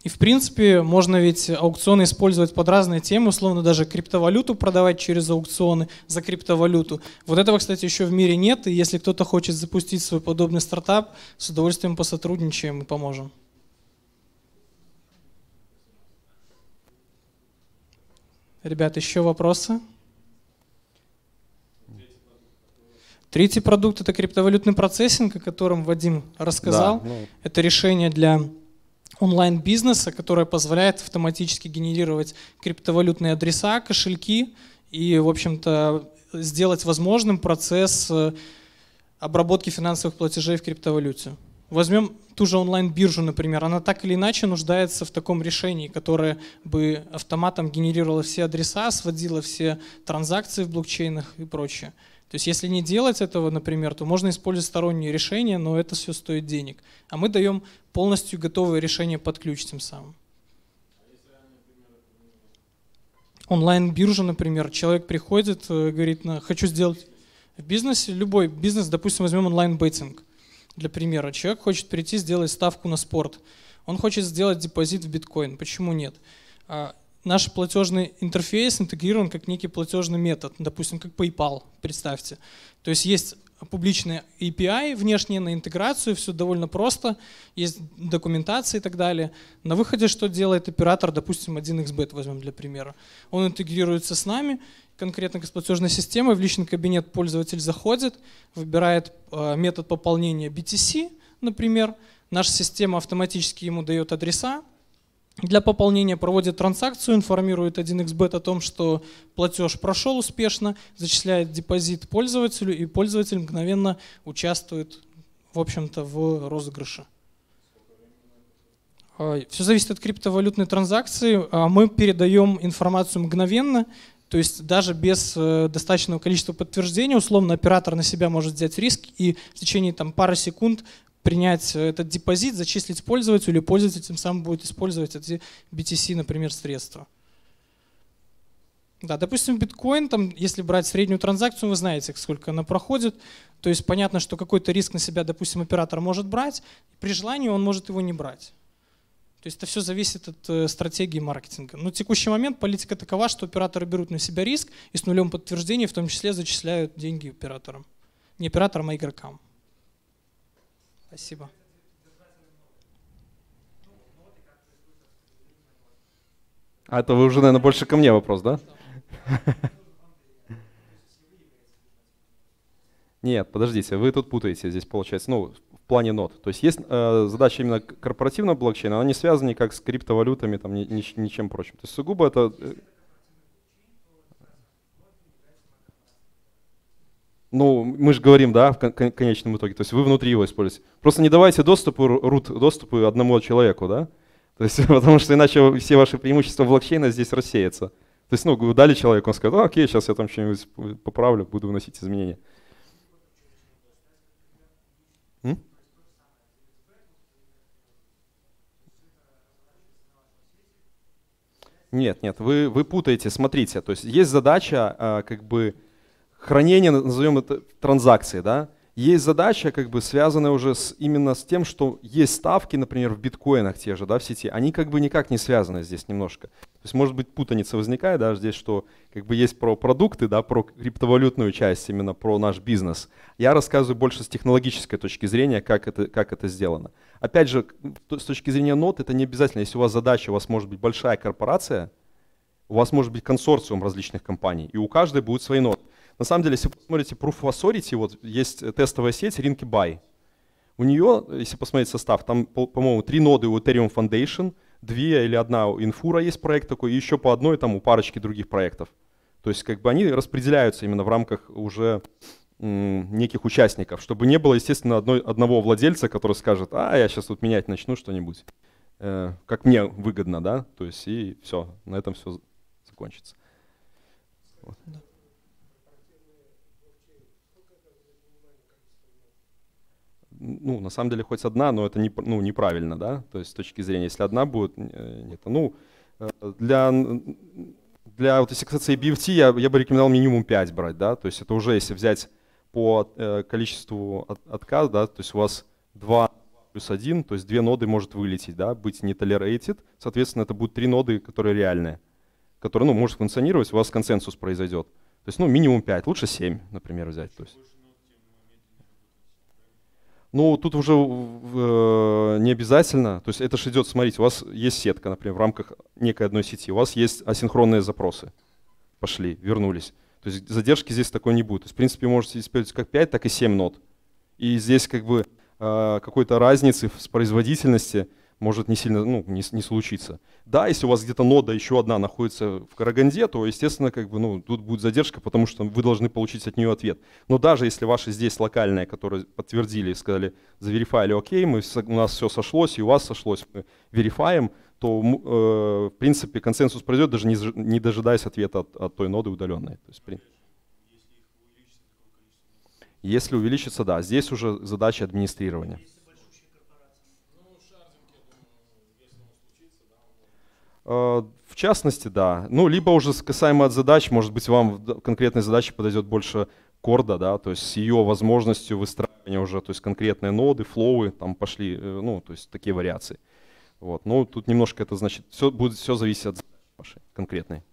И в принципе можно ведь аукционы использовать под разные темы, условно даже криптовалюту продавать через аукционы за криптовалюту. Вот этого, кстати, еще в мире нет, и если кто-то хочет запустить свой подобный стартап, с удовольствием посотрудничаем и поможем. Ребят, еще вопросы? Третий продукт – это криптовалютный процессинг, о котором Вадим рассказал. Да, ну... Это решение для онлайн-бизнеса, которая позволяет автоматически генерировать криптовалютные адреса, кошельки и, в общем-то, сделать возможным процесс э, обработки финансовых платежей в криптовалюте. Возьмем ту же онлайн-биржу, например. Она так или иначе нуждается в таком решении, которое бы автоматом генерировало все адреса, сводило все транзакции в блокчейнах и прочее. То есть если не делать этого, например, то можно использовать сторонние решения, но это все стоит денег. А мы даем полностью готовое решение под ключ тем самым. Онлайн-биржа, например, человек приходит, э, говорит, хочу сделать в бизнесе, любой бизнес, допустим, возьмем онлайн-бейтинг для примера. Человек хочет прийти, сделать ставку на спорт. Он хочет сделать депозит в биткоин. Почему нет? А, наш платежный интерфейс интегрирован как некий платежный метод, допустим, как PayPal, представьте. То есть есть публичные API внешние на интеграцию, все довольно просто, есть документация и так далее. На выходе что делает оператор, допустим, 1xbet возьмем для примера. Он интегрируется с нами, конкретно с платежной системой, в личный кабинет пользователь заходит, выбирает э, метод пополнения BTC, например, наша система автоматически ему дает адреса, для пополнения проводит транзакцию, информирует 1xbet о том, что платеж прошел успешно, зачисляет депозит пользователю, и пользователь мгновенно участвует, в общем-то, в розыгрыше. А, Все зависит от криптовалютной транзакции. А мы передаем информацию мгновенно. То есть даже без э, достаточного количества подтверждений, условно, оператор на себя может взять риск и в течение там, пары секунд принять э, этот депозит, зачислить пользователю, или пользователь тем самым будет использовать эти BTC, например, средства. Да, допустим, биткоин, там, если брать среднюю транзакцию, вы знаете, сколько она проходит. То есть понятно, что какой-то риск на себя, допустим, оператор может брать. При желании он может его не брать. То есть это все зависит от э, стратегии маркетинга. Но в текущий момент политика такова, что операторы берут на себя риск и с нулем подтверждений в том числе зачисляют деньги операторам. Не операторам, а игрокам. Спасибо. А это вы уже, наверное, больше ко мне вопрос, да? Нет, подождите, вы тут путаете здесь, получается. Ну, плане нот. То есть есть э, задача именно корпоративного блокчейна, она не связана никак с криптовалютами, там, ни, ни, ничем прочим. То есть сугубо это... Э, ну, мы же говорим, да, в конечном итоге. То есть вы внутри его используете. Просто не давайте доступу, root доступу одному человеку, да? То есть, потому что иначе все ваши преимущества блокчейна здесь рассеются. То есть, ну, дали человеку, он скажет, а, окей, сейчас я там что-нибудь поправлю, буду вносить изменения. Нет, нет, вы, вы путаете, смотрите, то есть есть задача, э, как бы, хранение, назовем это, транзакции, да, есть задача, как бы связанная уже с, именно с тем, что есть ставки, например, в биткоинах те же, да, в сети, они как бы никак не связаны здесь немножко. То есть, может быть, путаница возникает, да, здесь, что как бы есть про продукты, да, про криптовалютную часть, именно про наш бизнес. Я рассказываю больше с технологической точки зрения, как это, как это сделано. Опять же, с точки зрения нот, это не обязательно. Если у вас задача, у вас может быть большая корпорация, у вас может быть консорциум различных компаний, и у каждой будут свои ноты. На самом деле, если вы посмотрите Proof of Authority, вот есть тестовая сеть Rinky У нее, если посмотреть состав, там, по-моему, три ноды у Ethereum Foundation, две или одна у Infura есть проект такой, и еще по одной там у парочки других проектов. То есть как бы они распределяются именно в рамках уже неких участников, чтобы не было, естественно, одной, одного владельца, который скажет, а, я сейчас тут менять начну что-нибудь, э, как мне выгодно, да, то есть и все, на этом все закончится. Вот. ну, на самом деле хоть одна, но это не, ну, неправильно, да, то есть с точки зрения, если одна будет, э, нет, ну, э, для, для вот сексации BFT я, я бы рекомендовал минимум 5 брать, да, то есть это уже если взять по э, количеству от, отказ, да, то есть у вас 2 плюс 1, то есть две ноды может вылететь, да, быть не tolerated, соответственно, это будут три ноды, которые реальные, которые, ну, может функционировать, у вас консенсус произойдет. То есть, ну, минимум 5, лучше 7, например, взять. То есть. Ну, тут уже э, не обязательно. То есть это же идет, смотрите, у вас есть сетка, например, в рамках некой одной сети. У вас есть асинхронные запросы. Пошли, вернулись. То есть задержки здесь такой не будет. То есть, в принципе, можете использовать как 5, так и 7 нот. И здесь как бы э, какой-то разницы с производительности – может не сильно ну, не, не случиться. Да, если у вас где-то нода еще одна находится в Караганде, то, естественно, как бы, ну, тут будет задержка, потому что вы должны получить от нее ответ. Но даже если ваши здесь локальные, которые подтвердили и сказали, заверифайли, окей, мы, у нас все сошлось, и у вас сошлось, мы верифаем, то, э, в принципе, консенсус пройдет, даже не, не дожидаясь ответа от, от той ноды удаленной. То есть, при... Если увеличится, да, здесь уже задача администрирования. Э, в частности, да. Ну, либо уже касаемо от задач, может быть, вам конкретной задачи подойдет больше корда, да, то есть с ее возможностью выстраивания уже, то есть конкретные ноды, флоуы, там пошли, э, ну, то есть такие вариации. Вот. Ну, тут немножко это значит, все будет все зависеть от вашей конкретной.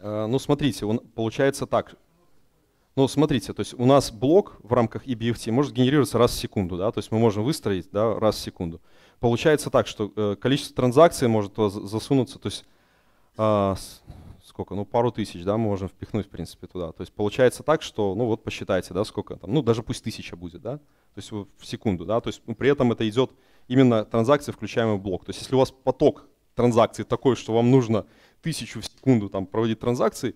Э, ну, смотрите, он, получается так. Но ну, смотрите, то есть у нас блок в рамках EBFT может генерироваться раз в секунду, да, то есть мы можем выстроить да, раз в секунду. Получается так, что э, количество транзакций может засунуться, то есть а, сколько, ну, пару тысяч, да, мы можем впихнуть, в принципе, туда. То есть получается так, что, ну, вот посчитайте, да, сколько там, ну, даже пусть тысяча будет, да, то есть в секунду, да, то есть ну, при этом это идет именно транзакции, включаемый блок. То есть если у вас поток транзакций такой, что вам нужно тысячу в секунду там проводить транзакции,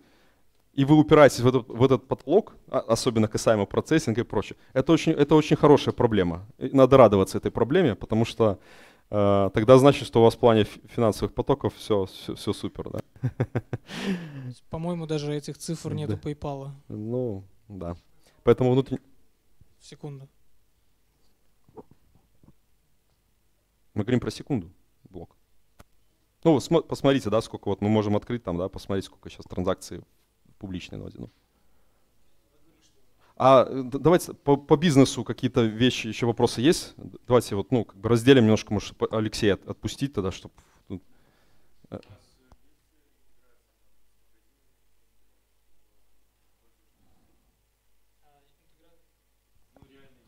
и вы упираетесь в этот, в этот потолок, а, особенно касаемо процессинга и прочее, это очень, это очень хорошая проблема. И надо радоваться этой проблеме, потому что э, тогда значит, что у вас в плане финансовых потоков все, все, все супер. Да? По-моему, даже этих цифр нету да. PayPal. Ну, да. Поэтому внутренне... Секунду. Мы говорим про секунду блок. Ну, посмотрите, да, сколько вот мы можем открыть там, да, посмотреть, сколько сейчас транзакций публичной новостью. Ну. А давайте по, по бизнесу какие-то вещи, еще вопросы есть? Давайте вот, ну, как бы разделим немножко, может, Алексея отпустить тогда, чтобы... Э.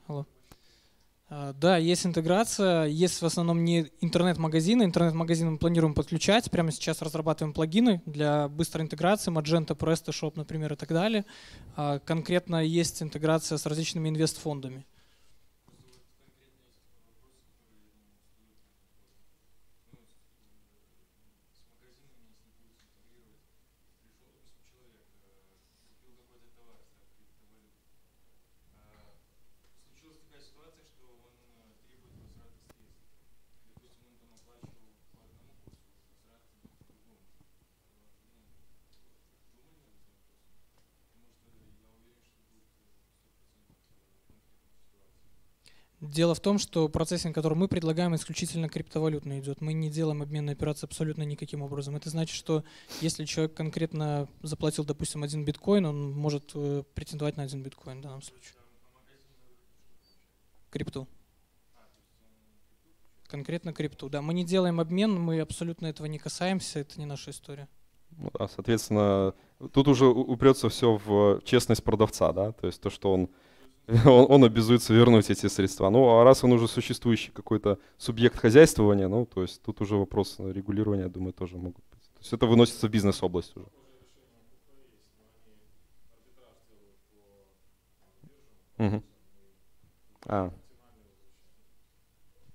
Алло. А, да, есть интеграция, есть в основном не интернет-магазины. Интернет-магазины мы планируем подключать. Прямо сейчас разрабатываем плагины для быстрой интеграции, Magento, PrestaShop, например, и так далее. А, конкретно есть интеграция с различными инвестфондами. Дело в том, что процессинг, который мы предлагаем, исключительно криптовалютный идет. Мы не делаем обменные операции абсолютно никаким образом. Это значит, что если человек конкретно заплатил, допустим, один биткоин, он может э, претендовать на один биткоин в данном случае. Крипту. Конкретно крипту, да. Мы не делаем обмен, мы абсолютно этого не касаемся, это не наша история. Ну да, соответственно, тут уже упрется все в честность продавца, да, то есть то, что он он, он обязуется вернуть эти средства. Ну, а раз он уже существующий какой-то субъект хозяйствования, ну, то есть тут уже вопрос регулирования, думаю, тоже могут быть. То есть это выносится в бизнес-область уже. Угу. А.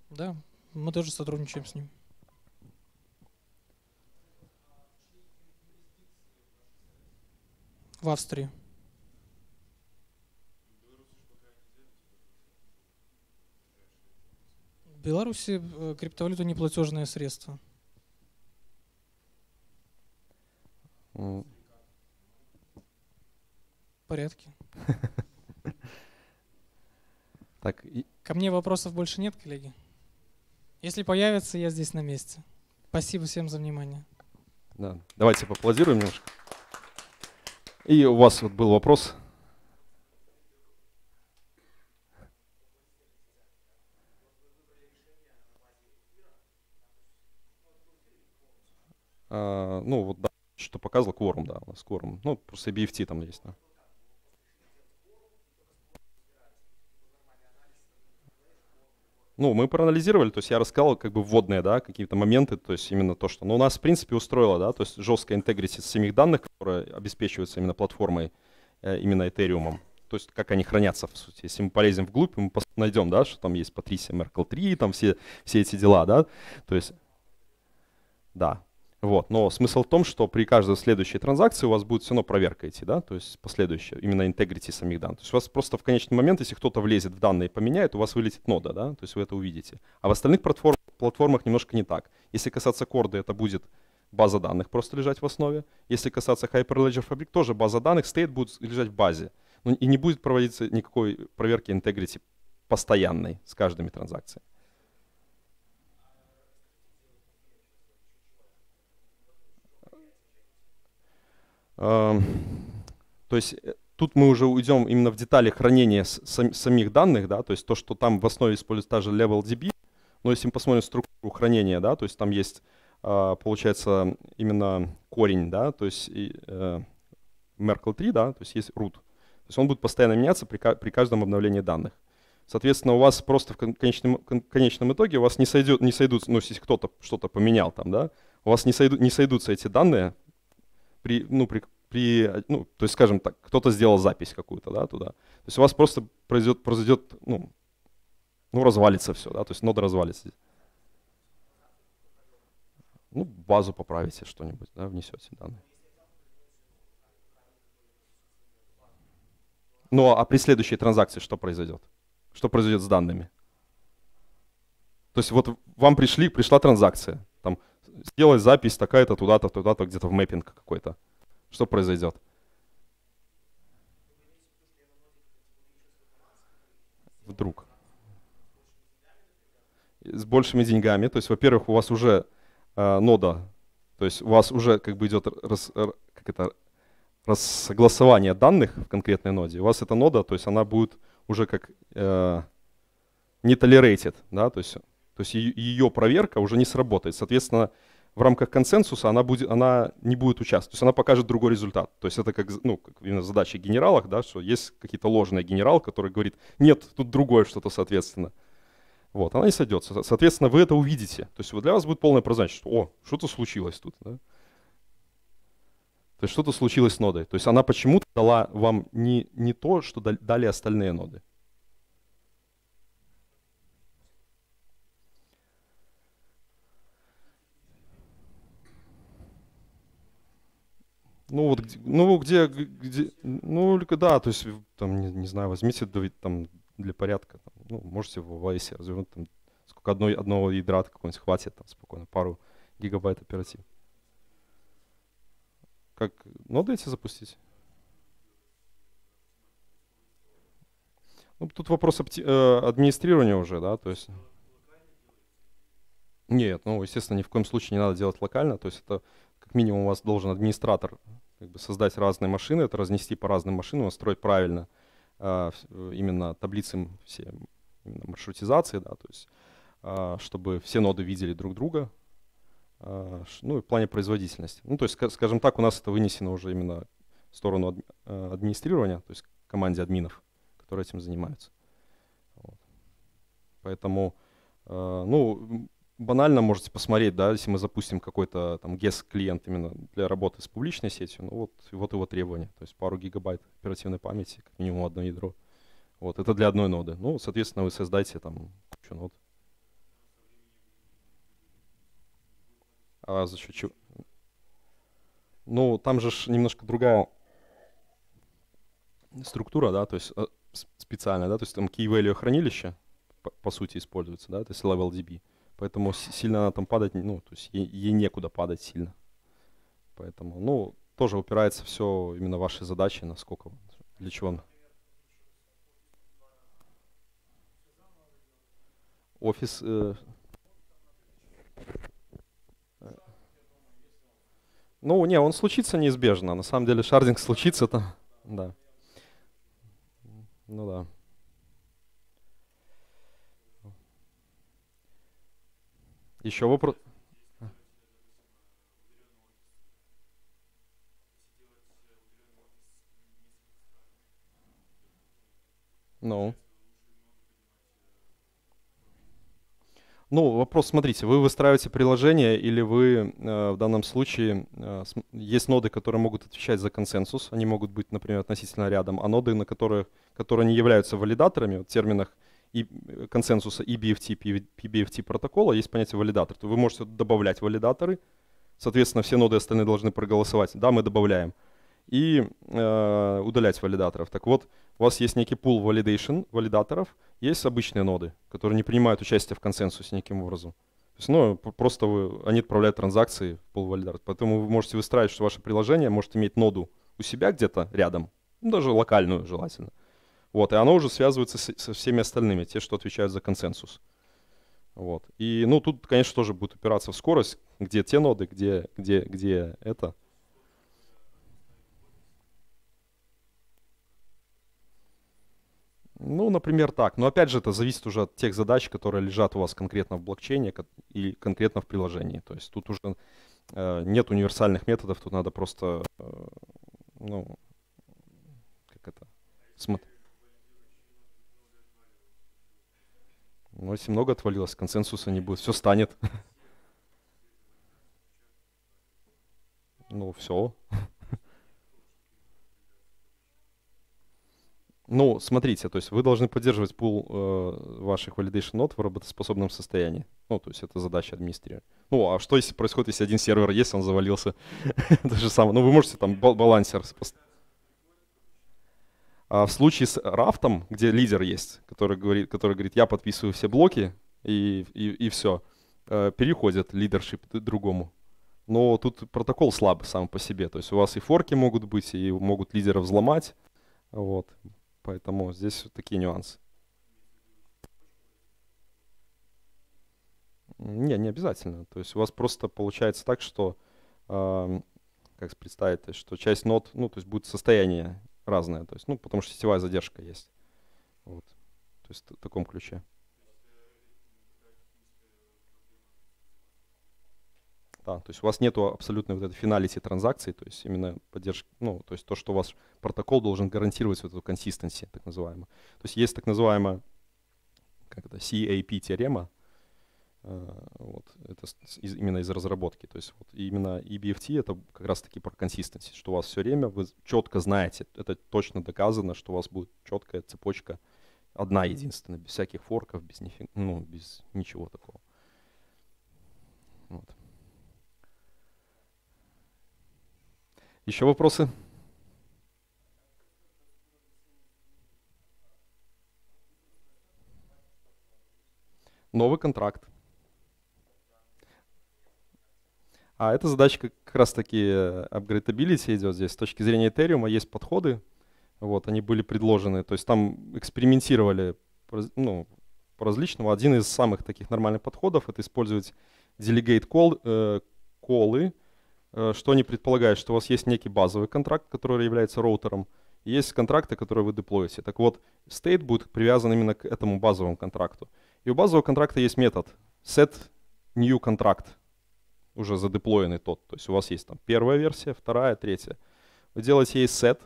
Да, мы тоже сотрудничаем с ним. В Австрии. Беларуси э, криптовалюта не платежное средство. В порядке. Так. Ко мне вопросов больше нет, коллеги. Если появятся, я здесь на месте. Спасибо всем за внимание. Да. Давайте поаплодируем немножко. И у вас вот был вопрос. А, ну, вот, да, что показывал кворум, да, у нас кворум. Ну, просто BFT там есть, да. Ну, мы проанализировали, то есть я рассказал как бы вводные, да, какие-то моменты, то есть именно то, что ну, у нас в принципе устроило, да, то есть жесткая интегрити самих данных, которые обеспечиваются именно платформой, э, именно Ethereum. То есть как они хранятся, в сути. Если мы полезем вглубь, мы найдем, да, что там есть Patricia Merkle 3, там все, все эти дела, да. То есть, да, вот. Но смысл в том, что при каждой следующей транзакции у вас будет все равно проверка идти, да, то есть последующая, именно integrity самих данных. То есть у вас просто в конечный момент, если кто-то влезет в данные и поменяет, у вас вылетит нода, да, то есть вы это увидите. А в остальных платформ, платформах немножко не так. Если касаться корда, это будет база данных просто лежать в основе. Если касаться Hyperledger Fabric, тоже база данных, стейт будет лежать в базе. Ну, и не будет проводиться никакой проверки integrity постоянной с каждыми транзакциями. Эм, то есть э, тут мы уже уйдем именно в детали хранения самих данных, да, то есть то, что там в основе используется та же level но если мы посмотрим структуру хранения, да, то есть там есть, а, получается, именно корень, да, то есть э, Merkle 3, да, то есть есть root. То есть он будет постоянно меняться при, при каждом обновлении данных. Соответственно, у вас просто в конечном, конечном итоге у вас не, сойдет, не сойдут, ну, если кто-то что-то поменял там, да, у вас не, сойду, не сойдутся эти данные при, ну, при, при, ну, то есть, скажем так, кто-то сделал запись какую-то, да, туда. То есть у вас просто произойдет, произойдет ну, ну, развалится все, да, то есть нода развалится. Ну, базу поправите что-нибудь, да, внесете данные. Ну, а при следующей транзакции что произойдет? Что произойдет с данными? То есть вот вам пришли, пришла транзакция сделать запись такая-то туда-то, туда-то, где-то в мэппинг какой-то. Что произойдет? Вдруг. С большими деньгами. То есть, во-первых, у вас уже э, нода, то есть у вас уже как бы идет рас, э, как это, рассогласование данных в конкретной ноде. У вас эта нода, то есть она будет уже как э, не tolerated, да, то есть, то есть ее проверка уже не сработает. Соответственно, в рамках консенсуса она, будет, она не будет участвовать. То есть она покажет другой результат. То есть это как, ну, как именно задача генералах, да, что есть какие-то ложные генерал, который говорит, нет, тут другое что-то соответственно. Вот, она не сойдется. Соответственно, вы это увидите. То есть вот для вас будет полное прозрачность. О, что-то случилось тут. Да? То есть что-то случилось с нодой. То есть она почему-то дала вам не, не то, что дали остальные ноды. Ну вот, ну где, где ну только да, то есть там, не, не знаю, возьмите там для порядка, там, ну можете в OS развернуть там сколько одной, одного ядра какого-нибудь хватит, там спокойно пару гигабайт оператив. Как ну эти запустить? Ну, тут вопрос э, администрирования уже, да, то есть... Нет, ну, естественно, ни в коем случае не надо делать локально, то есть это минимум у вас должен администратор как бы создать разные машины, это разнести по разным машинам, настроить правильно э, именно таблицы все именно маршрутизации, да, то есть э, чтобы все ноды видели друг друга, э, ну и в плане производительности. Ну то есть, скажем так, у нас это вынесено уже именно в сторону адми администрирования, то есть команде админов, которые этим занимаются. Вот. Поэтому, э, ну, банально можете посмотреть, да, если мы запустим какой-то там GES клиент именно для работы с публичной сетью, ну вот, вот его требования, то есть пару гигабайт оперативной памяти, как минимум одно ядро. Вот, это для одной ноды. Ну, соответственно, вы создайте там кучу нод. А за счет чего? Ну, там же немножко другая структура, да, то есть э, специальная, да, то есть там key value хранилище, по, по сути, используется, да, то есть level DB. Поэтому сильно она там падать, ну, то есть ей, некуда падать сильно. Поэтому, ну, тоже упирается все именно ваши задачи, насколько, для чего она. Офис... Э, ну, не, он случится неизбежно. На самом деле шардинг случится там, да. Ну да. Еще вопрос? Ну. Ну, вопрос, смотрите, вы выстраиваете приложение или вы э, в данном случае, э, есть ноды, которые могут отвечать за консенсус, они могут быть, например, относительно рядом, а ноды, на которые, которые не являются валидаторами, в терминах и э, консенсуса и EBFT, PBFT протокола есть понятие валидатор. То вы можете добавлять валидаторы, соответственно, все ноды остальные должны проголосовать. Да, мы добавляем. И э, удалять валидаторов. Так вот, у вас есть некий пул validation, валидаторов, есть обычные ноды, которые не принимают участие в консенсусе неким образом. То есть, ну, просто вы, они отправляют транзакции в пул валидаторов. Поэтому вы можете выстраивать, что ваше приложение может иметь ноду у себя где-то рядом, ну, даже локальную желательно. Uh, вот, и оно уже связывается с, со всеми остальными, те, что отвечают за консенсус. Вот. И, ну, тут, конечно, тоже будет упираться в скорость, где те ноды, где, где, где это. Ну, например, так. Но опять же, это зависит уже от тех задач, которые лежат у вас конкретно в блокчейне и конкретно в приложении. То есть тут уже э, нет универсальных методов, тут надо просто, э, ну, как это, смотреть. Но ну, если много отвалилось, консенсуса не будет, все станет. Ну, все. Ну, смотрите, то есть вы должны поддерживать пул э, ваших validation нод в работоспособном состоянии. Ну, то есть это задача администрирования. Ну, а что если происходит, если один сервер есть, он завалился? то же самое. Ну, вы можете там балансер поставить. А в случае с рафтом, где лидер есть, который говорит, который говорит я подписываю все блоки и, и, и все, э, переходит лидершип другому. Но тут протокол слабый сам по себе. То есть у вас и форки могут быть, и могут лидера взломать. Вот. Поэтому здесь вот такие нюансы. Не, не обязательно. То есть у вас просто получается так, что э, как представить, что часть нот, ну, то есть будет состояние разная. То есть, ну, потому что сетевая задержка есть. Вот. То есть в таком ключе. Да, то есть у вас нет абсолютной вот этой финалити транзакции, то есть именно поддержки, ну, то есть то, что у вас протокол должен гарантировать вот эту консистенцию, так называемую. То есть есть так называемая как это, CAP-теорема, Э, вот, это из, именно из разработки. То есть вот именно EBFT это как раз-таки про консистенции, что у вас все время вы четко знаете, это точно доказано, что у вас будет четкая цепочка, одна единственная, без всяких форков, без, нифиг, ну, без ничего такого. Вот. Еще вопросы? Новый контракт. А эта задача как раз-таки э, upgradability идет здесь. С точки зрения Ethereum есть подходы, вот, они были предложены. То есть там экспериментировали ну, по-различному. Один из самых таких нормальных подходов — это использовать delegate call, э, колы, э, что они предполагают, что у вас есть некий базовый контракт, который является роутером, и есть контракты, которые вы деплоите. Так вот, state будет привязан именно к этому базовому контракту. И у базового контракта есть метод set new contract — уже задеплоенный тот. То есть у вас есть там первая версия, вторая, третья. Вы делаете ей set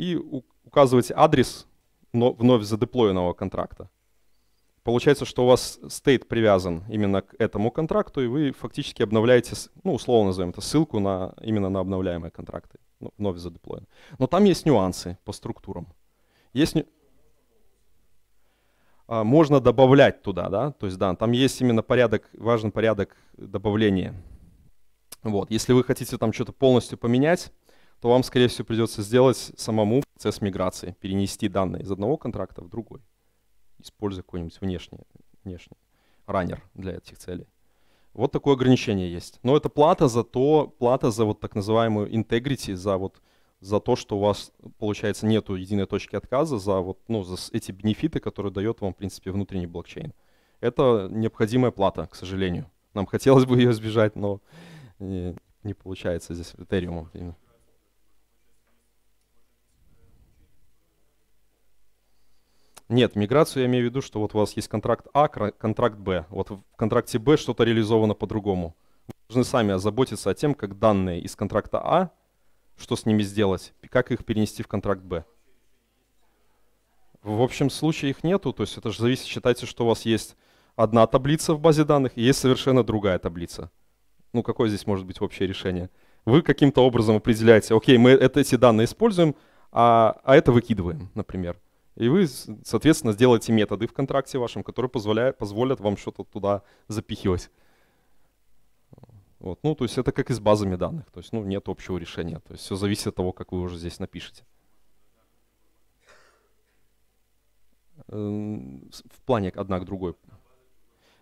и указываете адрес вновь задеплоенного контракта. Получается, что у вас стейт привязан именно к этому контракту, и вы фактически обновляете, ну, условно назовем это, ссылку на, именно на обновляемые контракты, вновь задеплоен. Но там есть нюансы по структурам. Есть, а, можно добавлять туда, да, то есть, да, там есть именно порядок, важен порядок добавления. Вот, если вы хотите там что-то полностью поменять, то вам, скорее всего, придется сделать самому процесс миграции, перенести данные из одного контракта в другой, используя какой-нибудь внешний, внешний раннер для этих целей. Вот такое ограничение есть. Но это плата за то, плата за вот так называемую integrity, за вот за то, что у вас, получается, нету единой точки отказа за, вот, ну, за эти бенефиты, которые дает вам, в принципе, внутренний блокчейн. Это необходимая плата, к сожалению. Нам хотелось бы ее избежать, но не, не получается здесь в Ethereum. Именно. Нет, миграцию я имею в виду, что вот у вас есть контракт А, контракт Б. Вот в контракте Б что-то реализовано по-другому. Вы должны сами озаботиться о тем, как данные из контракта А что с ними сделать, как их перенести в контракт Б. В общем случае их нету, то есть это же зависит, считайте, что у вас есть одна таблица в базе данных и есть совершенно другая таблица. Ну какое здесь может быть общее решение? Вы каким-то образом определяете, окей, мы это, эти данные используем, а, а это выкидываем, например. И вы, соответственно, сделаете методы в контракте вашем, которые позволяют, позволят вам что-то туда запихивать. Вот. Ну, то есть это как и с базами данных. То есть ну, нет общего решения. То есть все зависит от того, как вы уже здесь напишете. Эм, в плане одна к другой.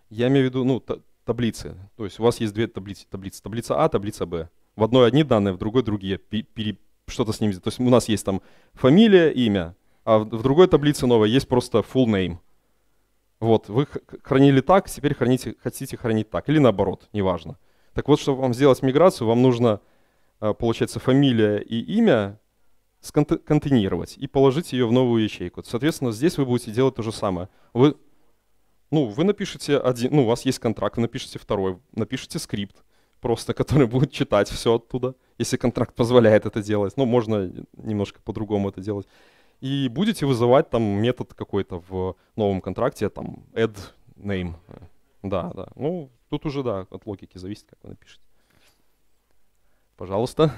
Я имею в виду ну, таблицы. То есть у вас есть две таблицы. таблицы. Таблица А, таблица Б. В одной одни данные, в другой другие. Что-то с ними. То есть у нас есть там фамилия, имя. А в другой таблице новой есть просто full name. Вот, вы хранили так, теперь храните, хотите хранить так. Или наоборот, неважно. Так вот, чтобы вам сделать миграцию, вам нужно, а, получается, фамилия и имя сконтейнировать и положить ее в новую ячейку. Соответственно, здесь вы будете делать то же самое. Вы, ну, вы напишите один, ну, у вас есть контракт, вы напишите второй, напишите скрипт, просто который будет читать все оттуда, если контракт позволяет это делать. Ну, можно немножко по-другому это делать. И будете вызывать там метод какой-то в новом контракте, там, add name, да, да. Ну, тут уже, да, от логики зависит, как вы напишете. Пожалуйста.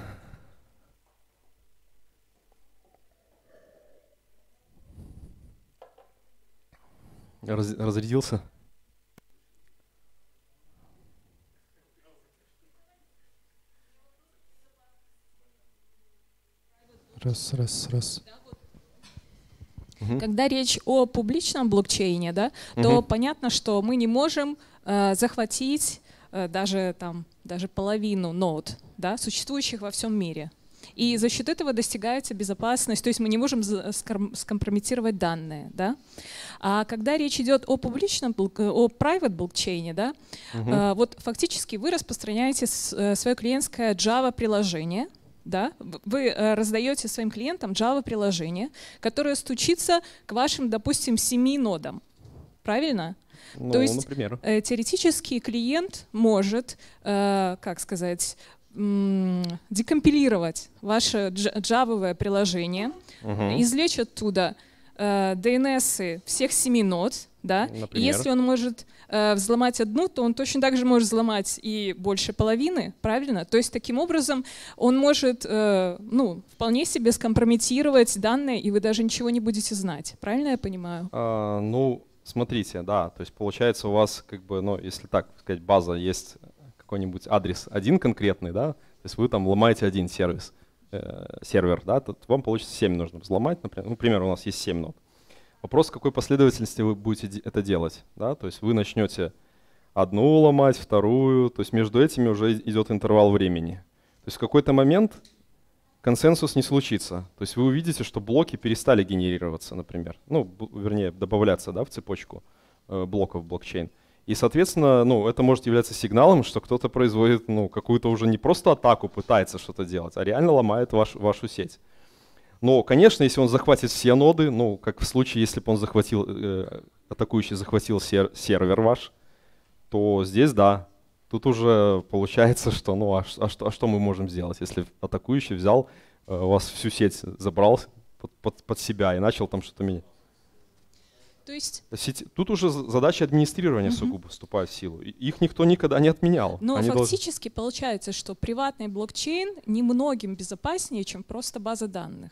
Раз, разрядился? Раз, раз, раз. Когда речь о публичном блокчейне, да, то угу. понятно, что мы не можем э, захватить э, даже, там, даже половину нод, да, существующих во всем мире. И за счет этого достигается безопасность, то есть мы не можем скомпрометировать данные. Да? А когда речь идет о публичном, э, о private блокчейне, да, угу. вот фактически вы распространяете э, свое клиентское Java-приложение, да, вы э, раздаете своим клиентам Java-приложение, которое стучится к вашим, допустим, семи нодам. Правильно? Ну, То есть например. Э, теоретически клиент может, э, как сказать, декомпилировать ваше джавовое приложение, угу. извлечь оттуда DNS всех семи нод, да, Например? и если он может Э, взломать одну, то он точно так же может взломать и больше половины, правильно? То есть таким образом он может э, ну, вполне себе скомпрометировать данные, и вы даже ничего не будете знать. Правильно я понимаю? А, ну, смотрите, да. То есть получается у вас, как бы, ну, если так сказать, база есть э, какой-нибудь адрес один конкретный, да, то есть вы там ломаете один сервис, э, сервер, да, то вам получится 7 нужно взломать, например, ну, например, у нас есть 7 нод. Вопрос, в какой последовательности вы будете это делать. Да? То есть вы начнете одну ломать, вторую. То есть между этими уже идет интервал времени. То есть в какой-то момент консенсус не случится. То есть вы увидите, что блоки перестали генерироваться, например. Ну, вернее, добавляться да, в цепочку э, блоков блокчейн. И, соответственно, ну, это может являться сигналом, что кто-то производит ну, какую-то уже не просто атаку, пытается что-то делать, а реально ломает ваш, вашу сеть. Но, конечно, если он захватит все ноды, ну, как в случае, если бы он захватил, э, атакующий захватил сер сервер ваш, то здесь да. Тут уже получается, что, ну, а, а, что, а что мы можем сделать, если атакующий взял, э, у вас всю сеть забрал под, под, под себя и начал там что-то менять? То есть... Сети... Тут уже задача администрирования угу. сугубо вступает в силу. Их никто никогда не отменял. Но Они фактически должны... получается, что приватный блокчейн немногим безопаснее, чем просто база данных.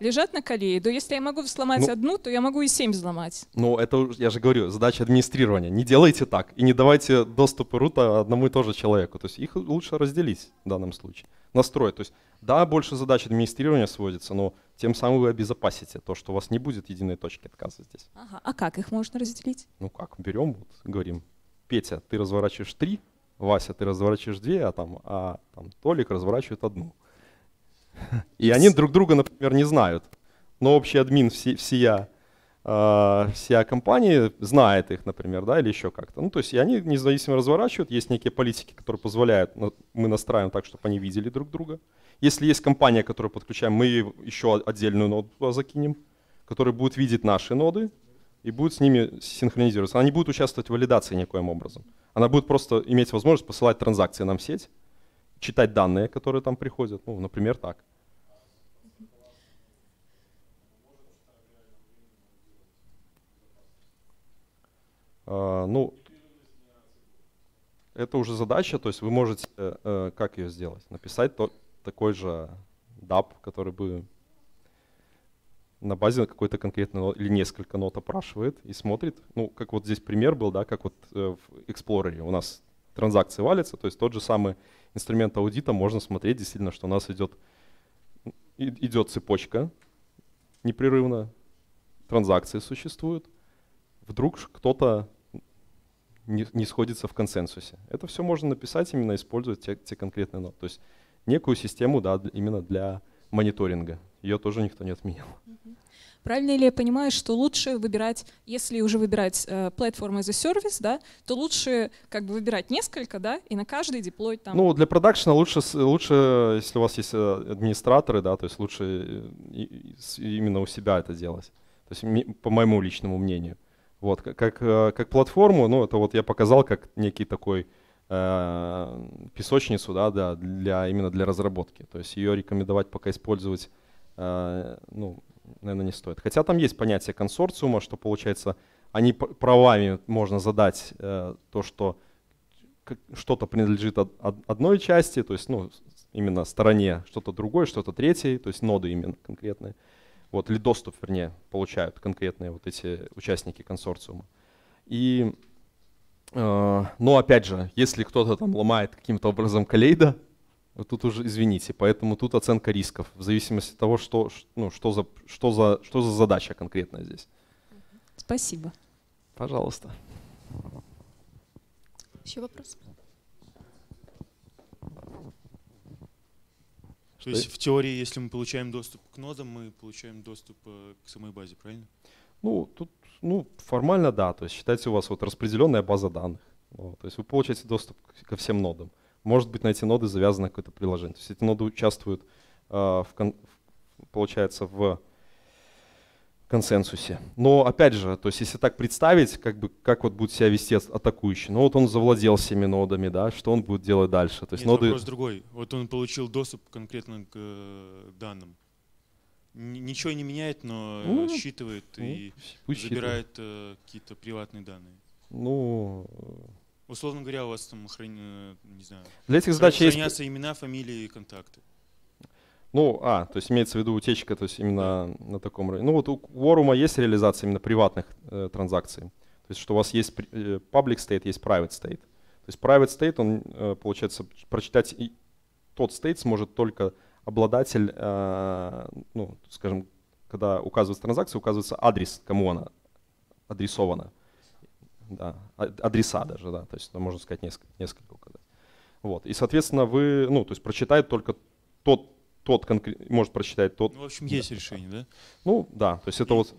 лежат на колее, если я могу сломать ну, одну, то я могу и семь взломать. Ну, это, я же говорю, задача администрирования. Не делайте так и не давайте доступ рута одному и тому же человеку. То есть их лучше разделить в данном случае. Настрой. То есть, да, больше задач администрирования сводится, но тем самым вы обезопасите то, что у вас не будет единой точки отказа здесь. Ага. А как их можно разделить? Ну как, берем, вот, говорим, Петя, ты разворачиваешь три, Вася, ты разворачиваешь две, а там, а там Толик разворачивает одну. И они друг друга, например, не знают. Но общий админ все, всея, э, всея компании знает их, например, да, или еще как-то. Ну, то есть и они независимо разворачивают. Есть некие политики, которые позволяют, мы настраиваем так, чтобы они видели друг друга. Если есть компания, которую подключаем, мы еще отдельную ноду закинем, которая будет видеть наши ноды и будет с ними синхронизироваться. Она не будет участвовать в валидации никоим образом. Она будет просто иметь возможность посылать транзакции нам в сеть, читать данные, которые там приходят. Ну, например, так. А, ну, это уже задача, то есть вы можете, э, э, как ее сделать? Написать то, такой же DAP, который бы на базе какой-то конкретной или несколько нот опрашивает и смотрит. Ну, как вот здесь пример был, да, как вот э, в Explorer у нас транзакции валятся, то есть тот же самый инструмент аудита можно смотреть действительно, что у нас идет, идет цепочка непрерывно, транзакции существуют, вдруг кто-то не, не сходится в консенсусе. Это все можно написать, именно используя те, те конкретные ноты. То есть некую систему да, именно для мониторинга. Ее тоже никто не отменил. Правильно ли я понимаю, что лучше выбирать, если уже выбирать э, platform as a service, да, то лучше как бы выбирать несколько, да, и на каждый деплоить там. Ну, для продакшена лучше, лучше, если у вас есть э, администраторы, да, то есть лучше э, именно у себя это делать. То есть по моему личному мнению. Вот, как, э, как, платформу, ну, это вот я показал как некий такой э, песочницу, да, да, для, именно для разработки. То есть ее рекомендовать пока использовать, э, ну, наверное, не стоит. Хотя там есть понятие консорциума, что получается, они правами можно задать э, то, что что-то принадлежит одной части, то есть, ну, именно стороне, что-то другое, что-то третье, то есть ноды именно конкретные. Э, вот, или доступ, вернее, получают конкретные вот эти участники консорциума. И, э, но опять же, если кто-то там ломает каким-то образом калейда, тут уже извините, поэтому тут оценка рисков в зависимости от того, что, ну, что, за, что, за, что за задача конкретная здесь. Спасибо. Пожалуйста. Еще вопросы? То есть в теории, если мы получаем доступ к нодам, мы получаем доступ э, к самой базе, правильно? Ну, тут, ну, формально да. То есть считайте, у вас вот распределенная база данных. Вот, то есть вы получаете доступ ко всем нодам. Может быть, на эти ноды завязано какое-то приложение. То есть эти ноды участвуют, э, в, получается, в консенсусе. Но опять же, то есть если так представить, как, бы, как вот будет себя вести атакующий, ну вот он завладел всеми нодами, да, что он будет делать дальше? То есть Нет, ноды... вопрос другой. Вот он получил доступ конкретно к э, данным. Ничего не меняет, но э, ну, считывает ну, и пусть забирает э, какие-то приватные данные. Ну, Условно говоря, у вас там храни... Э, не знаю. Для этих задач хранятся есть... имена, фамилии и контакты. Ну, а, то есть имеется в виду утечка, то есть именно на таком уровне. Ну вот у Quorum есть реализация именно приватных э, транзакций. То есть что у вас есть public state, э, есть private state. То есть private state, он, э, получается, прочитать и тот state сможет только обладатель, э, ну, скажем, когда указывается транзакция, указывается адрес, кому она адресована. Да, а, адреса даже, да, то есть можно сказать несколько, несколько указать. Вот. И, соответственно, вы, ну, то есть прочитает только тот тот конкрет, может просчитать тот. Ну, в общем, есть да. решение, да? Ну, да. То есть это и, вот.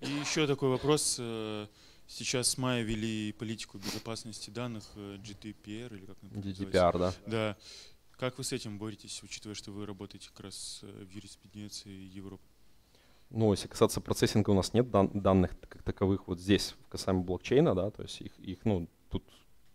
И еще такой вопрос. Э, сейчас с мая вели политику безопасности данных э, GDPR или как называется? GDPR, да. Да. Как вы с этим боретесь, учитывая, что вы работаете как раз э, в юриспруденции Европы? Ну, если касаться процессинга, у нас нет дан данных как таковых вот здесь, касаемо блокчейна, да, то есть их, их ну, тут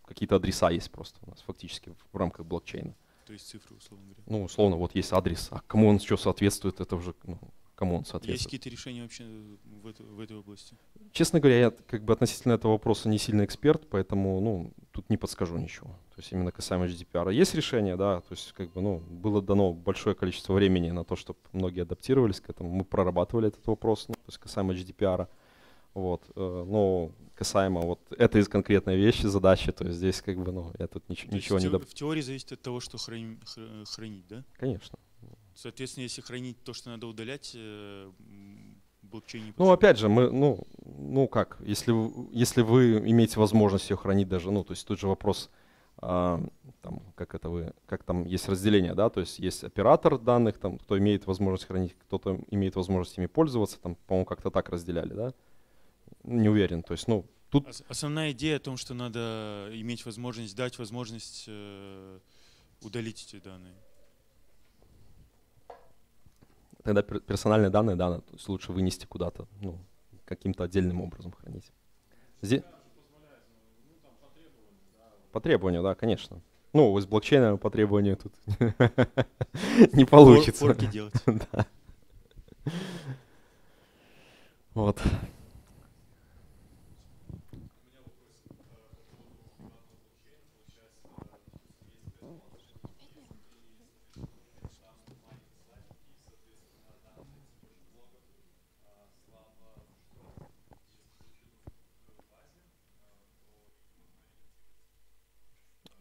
какие-то адреса есть просто у нас фактически в рамках блокчейна. Uh то есть цифры, условно говоря. Ну, условно, вот есть адрес. А кому он еще соответствует, это уже ну, кому он соответствует. Есть какие-то решения вообще э, в, это, в этой области? Честно говоря, я как бы относительно этого вопроса не сильный эксперт, поэтому ну, тут не подскажу ничего. То есть именно касаемо GDPR. Есть решение, да, то есть как бы, ну, было дано большое количество времени на то, чтобы многие адаптировались к этому. Мы прорабатывали этот вопрос, ну, то есть касаемо GDPR. -а. Вот, э, ну, касаемо вот этой конкретной вещи, задачи, то есть здесь как бы, ну, я тут нич- ничего не... Доп... В теории зависит от того, что храним, хранить, да? Конечно. Соответственно, если хранить то, что надо удалять, э, блокчейн не Ну, опять же, мы, ну, ну как, если, если вы имеете возможность ее хранить даже, ну, то есть тут же вопрос, а, там, как это вы, как там есть разделение, да, то есть есть оператор данных, там, кто имеет возможность хранить, кто-то имеет возможность ими пользоваться, там, по-моему, как-то так разделяли, да, не уверен. То есть, ну, тут... Основная идея о том, что надо иметь возможность, дать возможность э, удалить эти данные. Тогда персональные данные, да, то есть лучше вынести куда-то, ну, каким-то отдельным образом хранить. Здесь... По требованию, да, конечно. Ну, с блокчейном по требованию тут не получится. делать. Вот.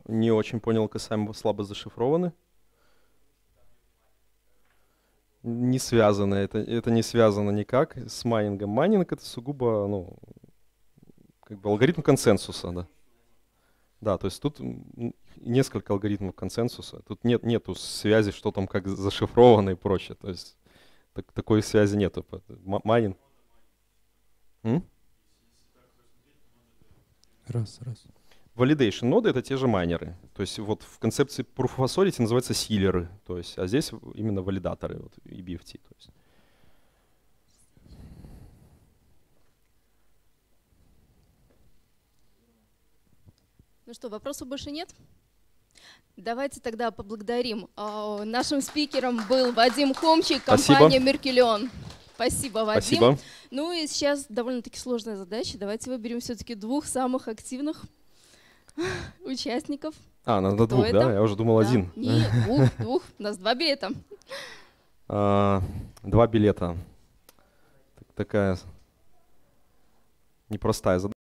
не очень понял, касаемо слабо зашифрованы. Не связано, это, это не связано никак с майнингом. Майнинг это сугубо, ну, как бы алгоритм консенсуса, да. Да, то есть тут несколько алгоритмов консенсуса. Тут нет нету связи, что там как зашифровано и прочее. То есть так, такой связи нету. Майнинг. Раз, раз. Validation ноды — это те же майнеры. То есть вот в концепции Proof of Authority называются силеры, то есть, а здесь именно валидаторы, вот, и EBFT. То есть. Ну что, вопросов больше нет? Давайте тогда поблагодарим. А, нашим спикером был Вадим Хомчик компания «Меркелион». Спасибо, Вадим. Спасибо. Ну и сейчас довольно-таки сложная задача. Давайте выберем все-таки двух самых активных участников. А, нас до двух, да? Я уже думал один. Нет, двух, двух. У нас два билета. А, два билета. такая непростая задача.